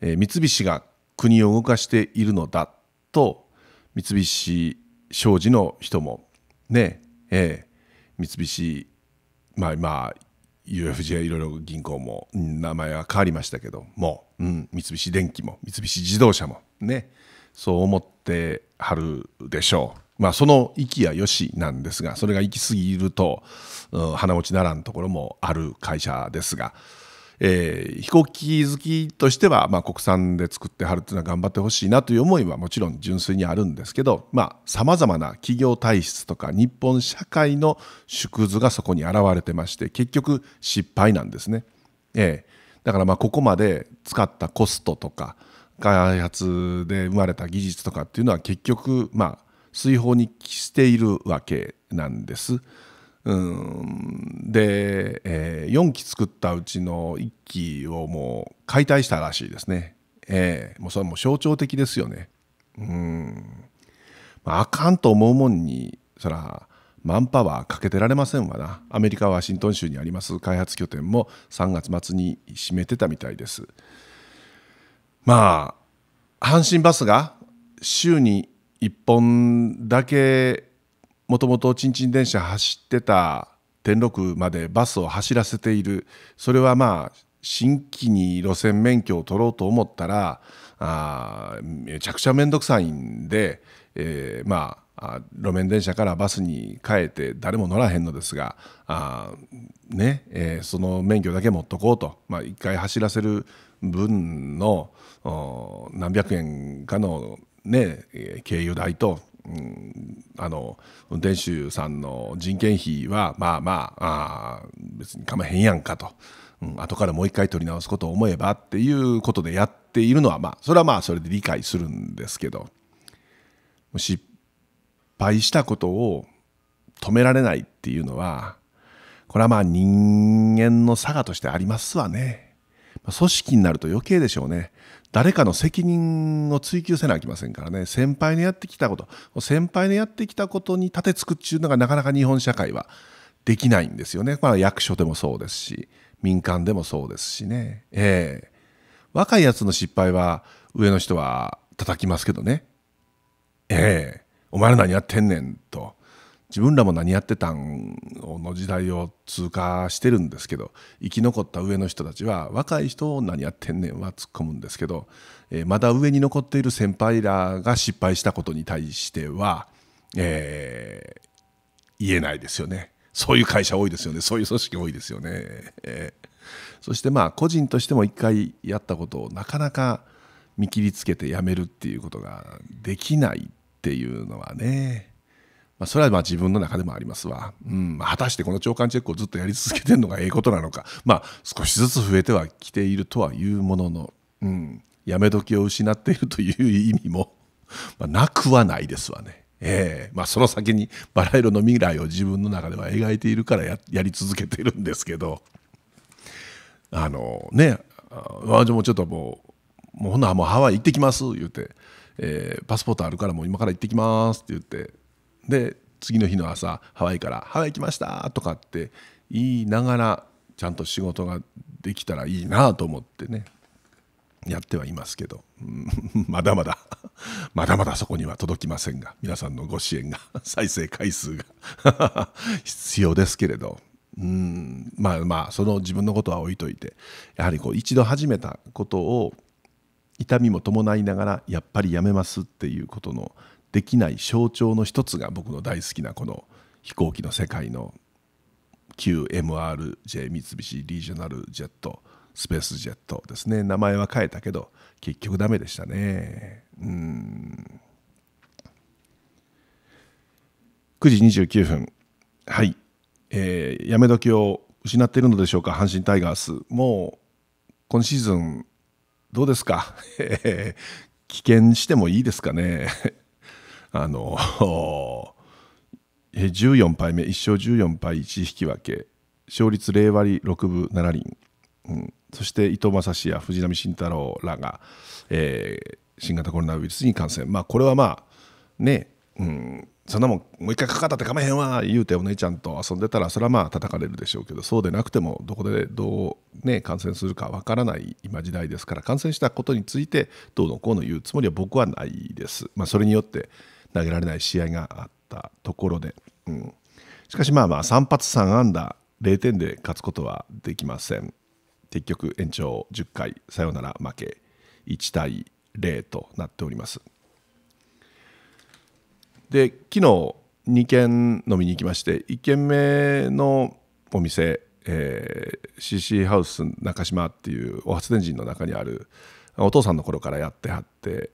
えー、三菱が国を動かしているのだと三菱商事の人もねえー、三菱まあ今 UFJ いろいろ銀行も名前は変わりましたけども、うん、三菱電機も三菱自動車もねそう思ってはるでしょう。まあ、その息やよしなんですがそれが行き過ぎると、うん、鼻持ちならんところもある会社ですが、えー、飛行機好きとしては、まあ、国産で作ってはるっていうのは頑張ってほしいなという思いはもちろん純粋にあるんですけどさまざ、まな企業体質とか日本社会の縮図がそこに現れてまして結局失敗なんですね。えー、だからまあここまで使ったコストとか開発で生まれた技術とかっていうのは結局まあ水泡に帰しているわけなんです。うんで、えー、4機作ったうちの1機をもう解体したらしいですね。えー、もうそれもう象徴的ですよね。うん、まあ、あかんと思うもんにそらマンパワーかけてられませんわなアメリカ・ワシントン州にあります開発拠点も3月末に閉めてたみたいですまあ阪神バスが週に1本だけもともとちんちん電車走ってた天禄までバスを走らせているそれはまあ新規に路線免許を取ろうと思ったらあめちゃくちゃ面倒くさいんで、えー、まあ路面電車からバスに変えて誰も乗らへんのですがあ、ねえー、その免許だけ持っとこうと、まあ、1回走らせる分の何百円かのね、軽油代と、うん、あの運転手さんの人件費はまあまああ別にかまへんやんかと、うん、後からもう一回取り直すことを思えばっていうことでやっているのは、まあ、それはまあそれで理解するんですけど失敗したことを止められないっていうのはこれはまあ人間の差がとしてありますわね。組織になると余計でしょうね。誰かの責任を追求せなきゃいけませんからね先輩のやってきたこと先輩のやってきたことに盾つくっていうのがなかなか日本社会はできないんですよね、まあ、役所でもそうですし民間でもそうですしね、えー、若いやつの失敗は上の人は叩きますけどねええー、お前ら何やってんねんと自分らも何やってたんの時代を通過してるんですけど生き残った上の人たちは若い人を何やってんねんは突っ込むんですけど、えー、まだ上に残っている先輩らが失敗したことに対しては、えー、言えないですよねそういう会社多いですよねそういう組織多いですよね、えー、そしてまあ個人としても一回やったことをなかなか見切りつけてやめるっていうことができないっていうのはねまあ、それはまあ自分の中でもありますわ、うんまあ、果たしてこの長官チェックをずっとやり続けてるのがええことなのか、まあ、少しずつ増えてはきているとはいうものの、うん、やめ時を失っているという意味も、まあ、なくはないですわね。えーまあ、その先にバラ色の未来を自分の中では描いているからややり続けているんですけどあのね私もちょっともうもうほなもうハワイ行ってきます言うて、えー、パスポートあるからもう今から行ってきますって言ってで次の日の朝ハワイから「ハワイ来ました!」とかって言いながらちゃんと仕事ができたらいいなと思ってねやってはいますけど まだまだまだまだそこには届きませんが皆さんのご支援が 再生回数が 必要ですけれどうんまあまあその自分のことは置いといてやはりこう一度始めたことを痛みも伴いながらやっぱりやめますっていうことのできない象徴の一つが僕の大好きなこの飛行機の世界の旧 MRJ 三菱リージョナルジェットスペースジェットですね名前は変えたけど結局ダメでしたねうん9時29分はい、えー、やめ時を失っているのでしょうか阪神タイガースもう今シーズンどうですか 危険してもいいですかねあの14敗 目1勝14敗1引き分け勝率0割6分7厘、うん、そして伊藤正史や藤浪晋太郎らが、えー、新型コロナウイルスに感染まあこれはまあねうんそんなもんもう一回かかったってかまへんわ言うてお姉ちゃんと遊んでたらそれはまあ叩かれるでしょうけどそうでなくてもどこでどうね感染するかわからない今時代ですから感染したことについてどうのこうの言うつもりは僕はないです。まあ、それによって投げられない試合があったところで、うん、しかしまあまあ3発3安打0点で勝つことはできません結局延長10回サヨナラ負け1対0となっておりますで昨日2軒飲みに行きまして1軒目のお店、えー、CC ハウス中島っていうお発電人の中にあるお父さんの頃からやってはって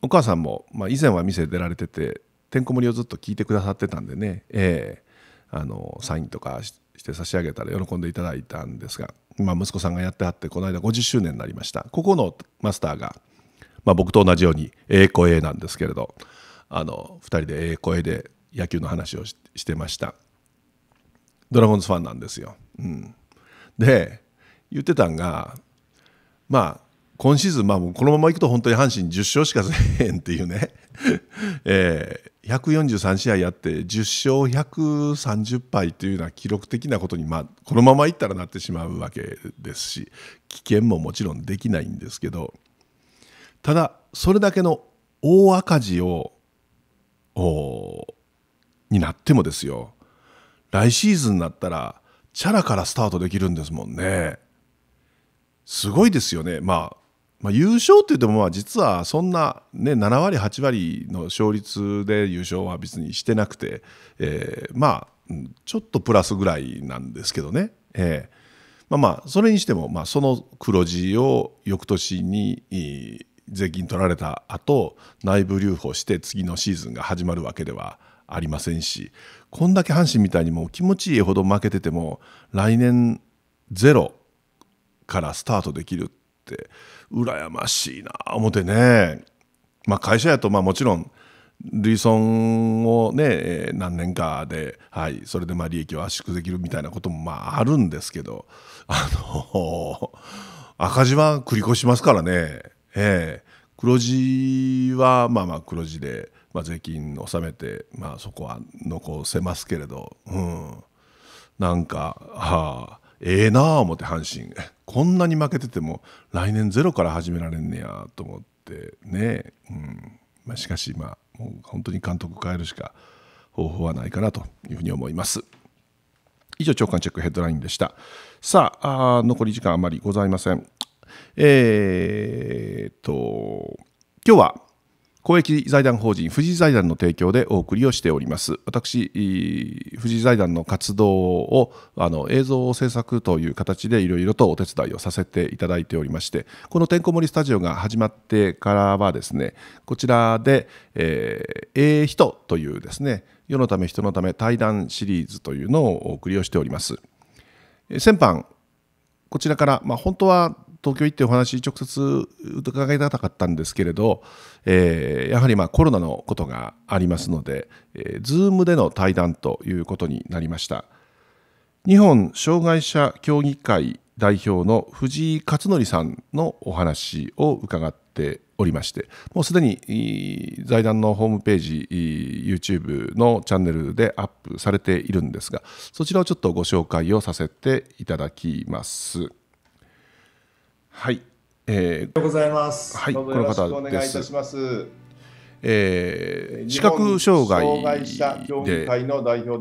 お母さんも、まあ、以前は店出られてててんこ盛りをずっと聞いてくださってたんでね、えー、あのサインとかして差し上げたら喜んでいただいたんですが、まあ、息子さんがやってはってこの間50周年になりましたここのマスターが、まあ、僕と同じようにええ声なんですけれどあの2人でええ声で野球の話をしてましたドラゴンズファンなんですよ、うん、で言ってたんがまあ今シーズン、まあ、このままいくと本当に阪神10勝しかせえへんっていうね、えー、143試合やって10勝130敗というような記録的なことに、まあ、このままいったらなってしまうわけですし危険ももちろんできないんですけどただそれだけの大赤字をおになってもですよ来シーズンになったらチャラからスタートできるんですもんね。すごいですよね。まあ、まあ、優勝って言ってもまあ実はそんな、ね、7割8割の勝率で優勝は別にしてなくて、えー、まあちょっとプラスぐらいなんですけどね、えー、まあまあそれにしてもまあその黒字を翌年に税金取られた後内部留保して次のシーズンが始まるわけではありませんしこんだけ阪神みたいにもう気持ちいいほど負けてても来年ゼロからスタートできるって羨ましいな思ってね、まあ、会社やとまあもちろん累損をね何年かで、はい、それでまあ利益を圧縮できるみたいなこともまああるんですけどあの 赤字は繰り越しますからね、えー、黒字はまあまあ黒字で、まあ、税金納めて、まあ、そこは残せますけれど、うん、なんか、はあ、ええー、なあ思って阪神。こんなに負けてても来年ゼロから始められんねやと思ってね、うんまあ、しかしまあもう本当に監督変えるしか方法はないかなというふうに思います。以上、長官チェックヘッドラインでした。さあ、あ残り時間あまりございません。えー、っと、今日は公益財団法人富士財団の提供でお送りをしております私富士財団の活動をあの映像制作という形でいろいろとお手伝いをさせていただいておりましてこのてんこ盛りスタジオが始まってからはですねこちらで、えー、え人というですね世のため人のため対談シリーズというのをお送りをしております先般こちらから、まあ、本当は東京行ってお話直接伺えたかったんですけれど、えー、やはりまあコロナのことがありますので、えー、Zoom での対談ということになりました日本障害者協議会代表の藤井克則さんのお話を伺っておりましてもうすでに財団のホームページ YouTube のチャンネルでアップされているんですがそちらをちょっとご紹介をさせていただきます。はい。えー、ございます。はい、この方お願いいたします。えー、視覚障害で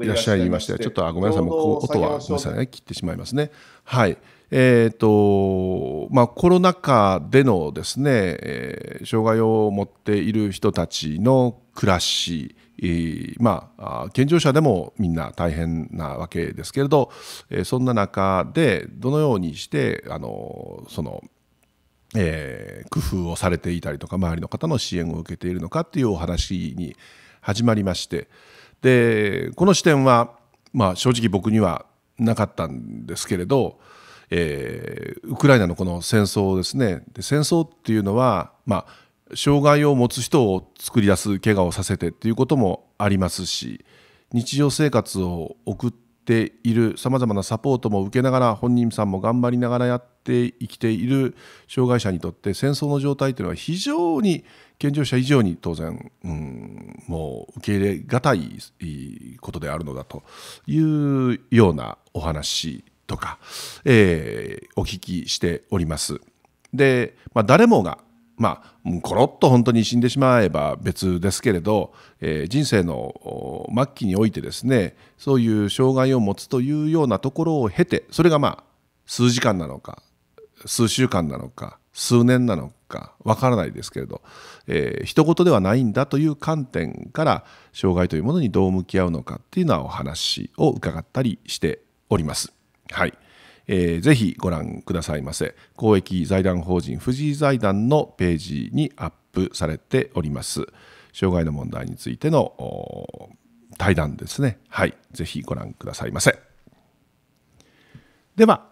いらっしゃいましたちょっとあごめんなさい、もう音はごめんなさいね、切ってしまいますね。はい、えーとまあ、コロナ禍でのですね、えー、障害を持っている人たちの暮らし、まあ、健常者でもみんな大変なわけですけれどそんな中でどのようにしてあのその、えー、工夫をされていたりとか周りの方の支援を受けているのかっていうお話に始まりましてでこの視点は、まあ、正直僕にはなかったんですけれど、えー、ウクライナのこの戦争ですねで戦争っていうのは、まあ、障害を持つ人を作り出す怪我をさせてっていうこともありますし日常生活を送っているさまざまなサポートも受けながら本人さんも頑張りながらやって生きている障害者にとって戦争の状態というのは非常に健常者以上に当然、うん、もう受け入れがたいことであるのだというようなお話とか、えー、お聞きしております。で、まあ、誰もがまあ、コロッと本当に死んでしまえば別ですけれど、えー、人生の末期においてですねそういう障害を持つというようなところを経てそれがまあ数時間なのか数週間なのか数年なのかわからないですけれど、えー、一言ではないんだという観点から障害というものにどう向き合うのかっていうのはお話を伺ったりしております。はい、えー、ぜひご覧くださいませ公益財団法人藤井財団のページにアップされております障害の問題についての対談ですねはいぜひご覧くださいませでは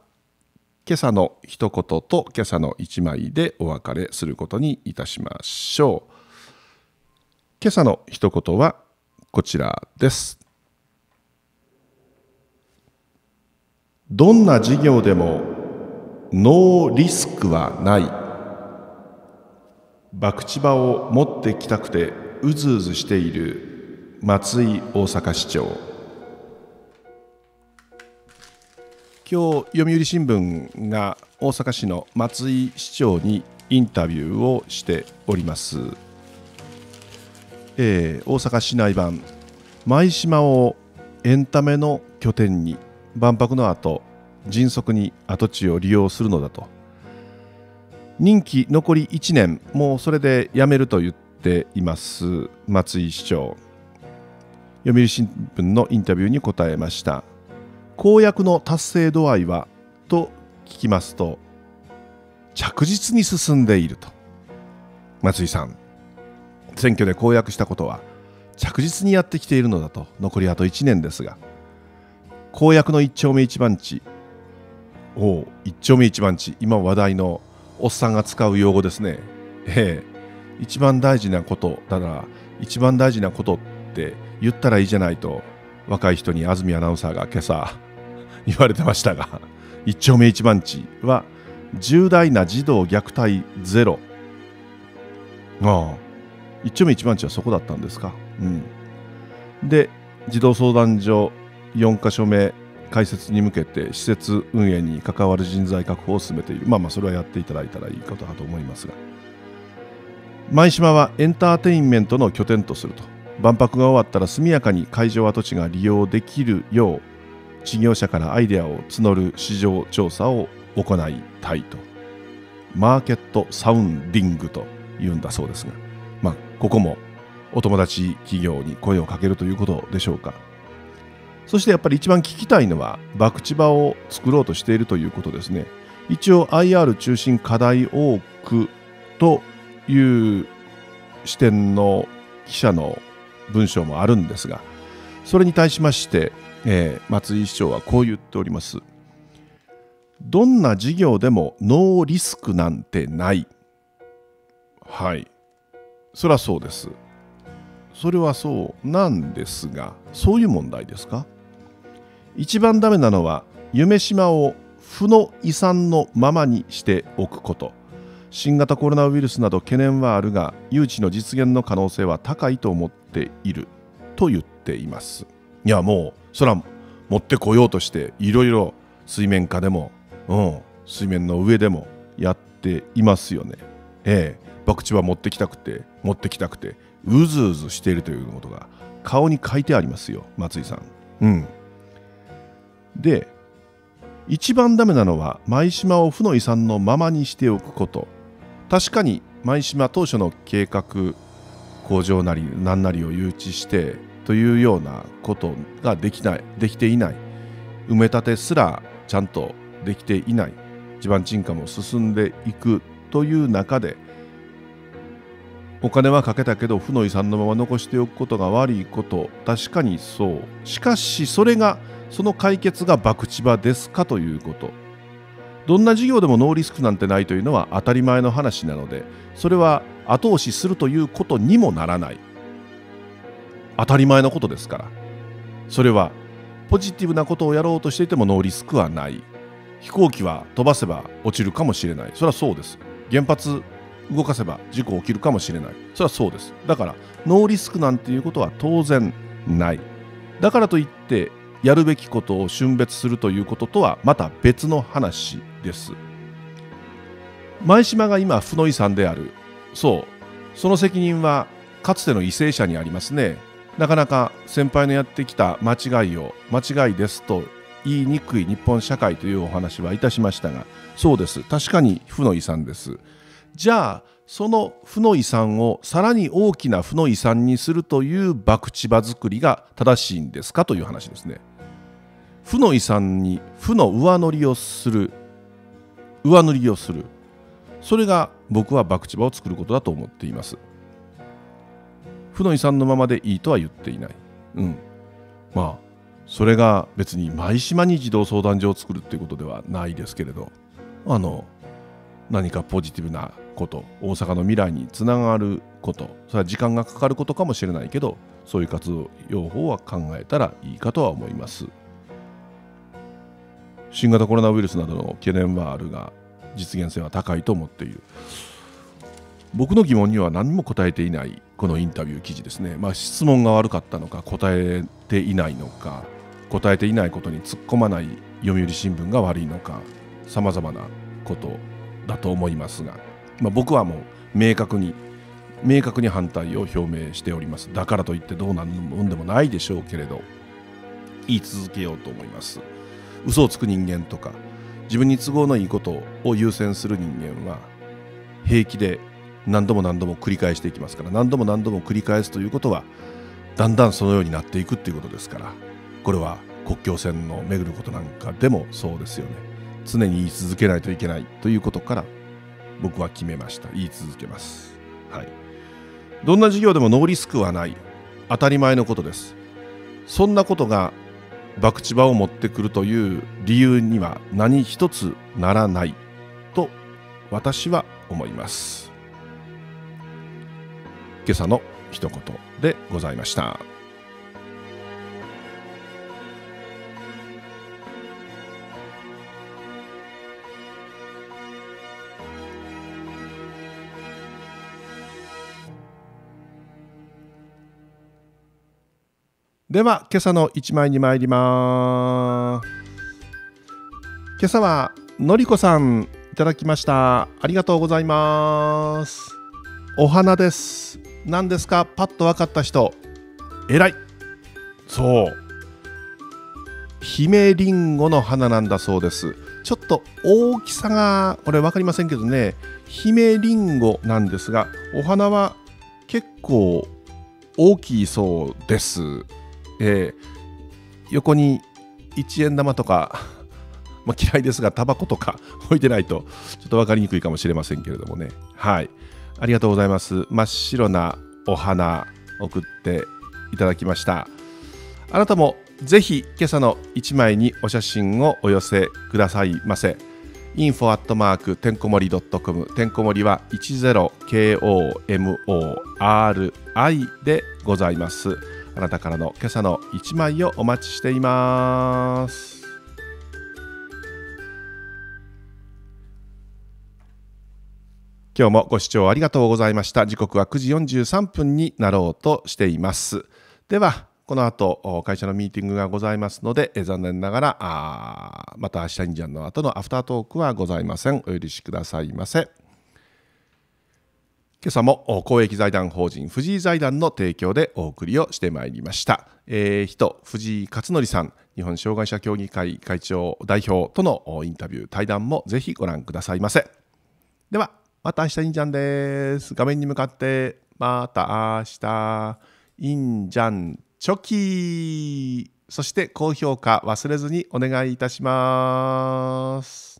今朝の一言と今朝の一枚でお別れすることにいたしましょう今朝の一言はこちらですどんな事業でもノーリスクはない博打場を持ってきたくてうずうずしている松井大阪市長今日読売新聞が大阪市の松井市長にインタビューをしております、えー、大阪市内版舞島をエンタメの拠点に万博の後迅速に跡地を利用するのだと任期残り1年もうそれで辞めると言っています松井市長読売新聞のインタビューに答えました公約の達成度合いはと聞きますと着実に進んでいると松井さん選挙で公約したことは着実にやってきているのだと残りあと1年ですが公約の一丁目一番地を一丁目一番地今話題のおっさんが使う用語ですね。ええ、一番大事なことだから一番大事なことって言ったらいいじゃないと若い人に安住アナウンサーが今朝 言われてましたが一丁目一番地は重大な児童虐待ゼロああ一丁目一番地はそこだったんですかうんで児童相談所4か所目開設に向けて施設運営に関わる人材確保を進めているまあまあそれはやっていただいたらいいことだと思いますが舞島はエンターテインメントの拠点とすると万博が終わったら速やかに会場跡地が利用できるよう事業者からアイデアを募る市場調査を行いたいとマーケットサウンディングというんだそうですが、まあ、ここもお友達企業に声をかけるということでしょうかそしてやっぱり一番聞きたいのは、博打場を作ろうとしているということですね。一応 IR 中心課題多くという視点の記者の文章もあるんですが、それに対しまして、えー、松井市長はこう言っております。どんな事業でもノーリスクなんてない。はい。そりゃそうです。それはそうなんですが、そういう問題ですか一番ダメなのは夢島を負の遺産のままにしておくこと新型コロナウイルスなど懸念はあるが誘致の実現の可能性は高いと思っていると言っていますいやもうそら持ってこようとしていろいろ水面下でも、うん、水面の上でもやっていますよねええ博打は持ってきたくて持ってきたくてうずうずしているということが顔に書いてありますよ松井さんうんで一番ダメなのは舞島を負の遺産のままにしておくこと確かに舞島当初の計画工場なり何なりを誘致してというようなことができないできていない埋め立てすらちゃんとできていない地盤沈下も進んでいくという中でお金はかけたけど負の遺産のまま残しておくことが悪いこと確かにそうしかしそれがその解決が博打場ですかということどんな事業でもノーリスクなんてないというのは当たり前の話なのでそれは後押しするということにもならない当たり前のことですからそれはポジティブなことをやろうとしていてもノーリスクはない飛行機は飛ばせば落ちるかもしれないそれはそうです原発動かせば事故起きるかもしれないそれはそうですだからノーリスクなんていうことは当然ないだからといってやるべきことを春別するということとはまた別の話です。前島が今負の遺産であるそうその責任はかつての為政者にありますねなかなか先輩のやってきた間違いを間違いですと言いにくい日本社会というお話はいたしましたがそうです確かに負の遺産ですじゃあその負の遺産をさらに大きな負の遺産にするという博打場作りが正しいんですかという話ですね。負の遺産に負の上乗りをする上塗りをするそれが僕は博打場を作ることだと思っています負の遺産のままでいいとは言っていないうんまあそれが別に舞島に児童相談所を作るっていうことではないですけれどあの何かポジティブなこと大阪の未来につながることそれは時間がかかることかもしれないけどそういう活用法は考えたらいいかとは思います。新型コロナウイルスなどの懸念はあるが実現性は高いと思っている僕の疑問には何も答えていないこのインタビュー記事ですね、まあ、質問が悪かったのか答えていないのか答えていないことに突っ込まない読売新聞が悪いのかさまざまなことだと思いますが、まあ、僕はもう明確に明確に反対を表明しておりますだからといってどうなんでもないでしょうけれど言い続けようと思います。嘘をつく人間とか自分に都合のいいことを優先する人間は平気で何度も何度も繰り返していきますから何度も何度も繰り返すということはだんだんそのようになっていくということですからこれは国境線の巡ることなんかでもそうですよね常に言い続けないといけないということから僕は決めました言い続けます、はい、どんな授業でもノーリスクはない当たり前のことですそんなことが博打場を持ってくるという理由には何一つならないと私は思います今朝の一言でございました。では今朝の1枚に参ります今朝はのりこさんいただきましたありがとうございますお花です何ですかパッと分かった人偉いそう姫リンゴの花なんだそうですちょっと大きさがこれ分かりませんけどね姫リンゴなんですがお花は結構大きいそうですえー、横に一円玉とか、まあ、嫌いですがタバコとか 置いてないとちょっと分かりにくいかもしれませんけれどもねはいありがとうございます真っ白なお花送っていただきましたあなたもぜひ今朝の1枚にお写真をお寄せくださいませ info アットマークてんこ盛り .com てんこ盛りは 10komori でございます。あなたからの今朝の一枚をお待ちしています。今日もご視聴ありがとうございました。時刻は9時43分になろうとしています。では、この後、会社のミーティングがございますので、残念ながら、あまた明日にじゃんの後のアフタートークはございません。お許しくださいませ。今朝も公益財団法人藤井財団の提供でお送りをしてまいりました。えー、人藤井勝則さん、日本障害者協議会会長代表とのインタビュー、対談もぜひご覧くださいませ。では、また明日インジャンです。画面に向かって、また明日、インジャンチョキそして高評価忘れずにお願いいたします。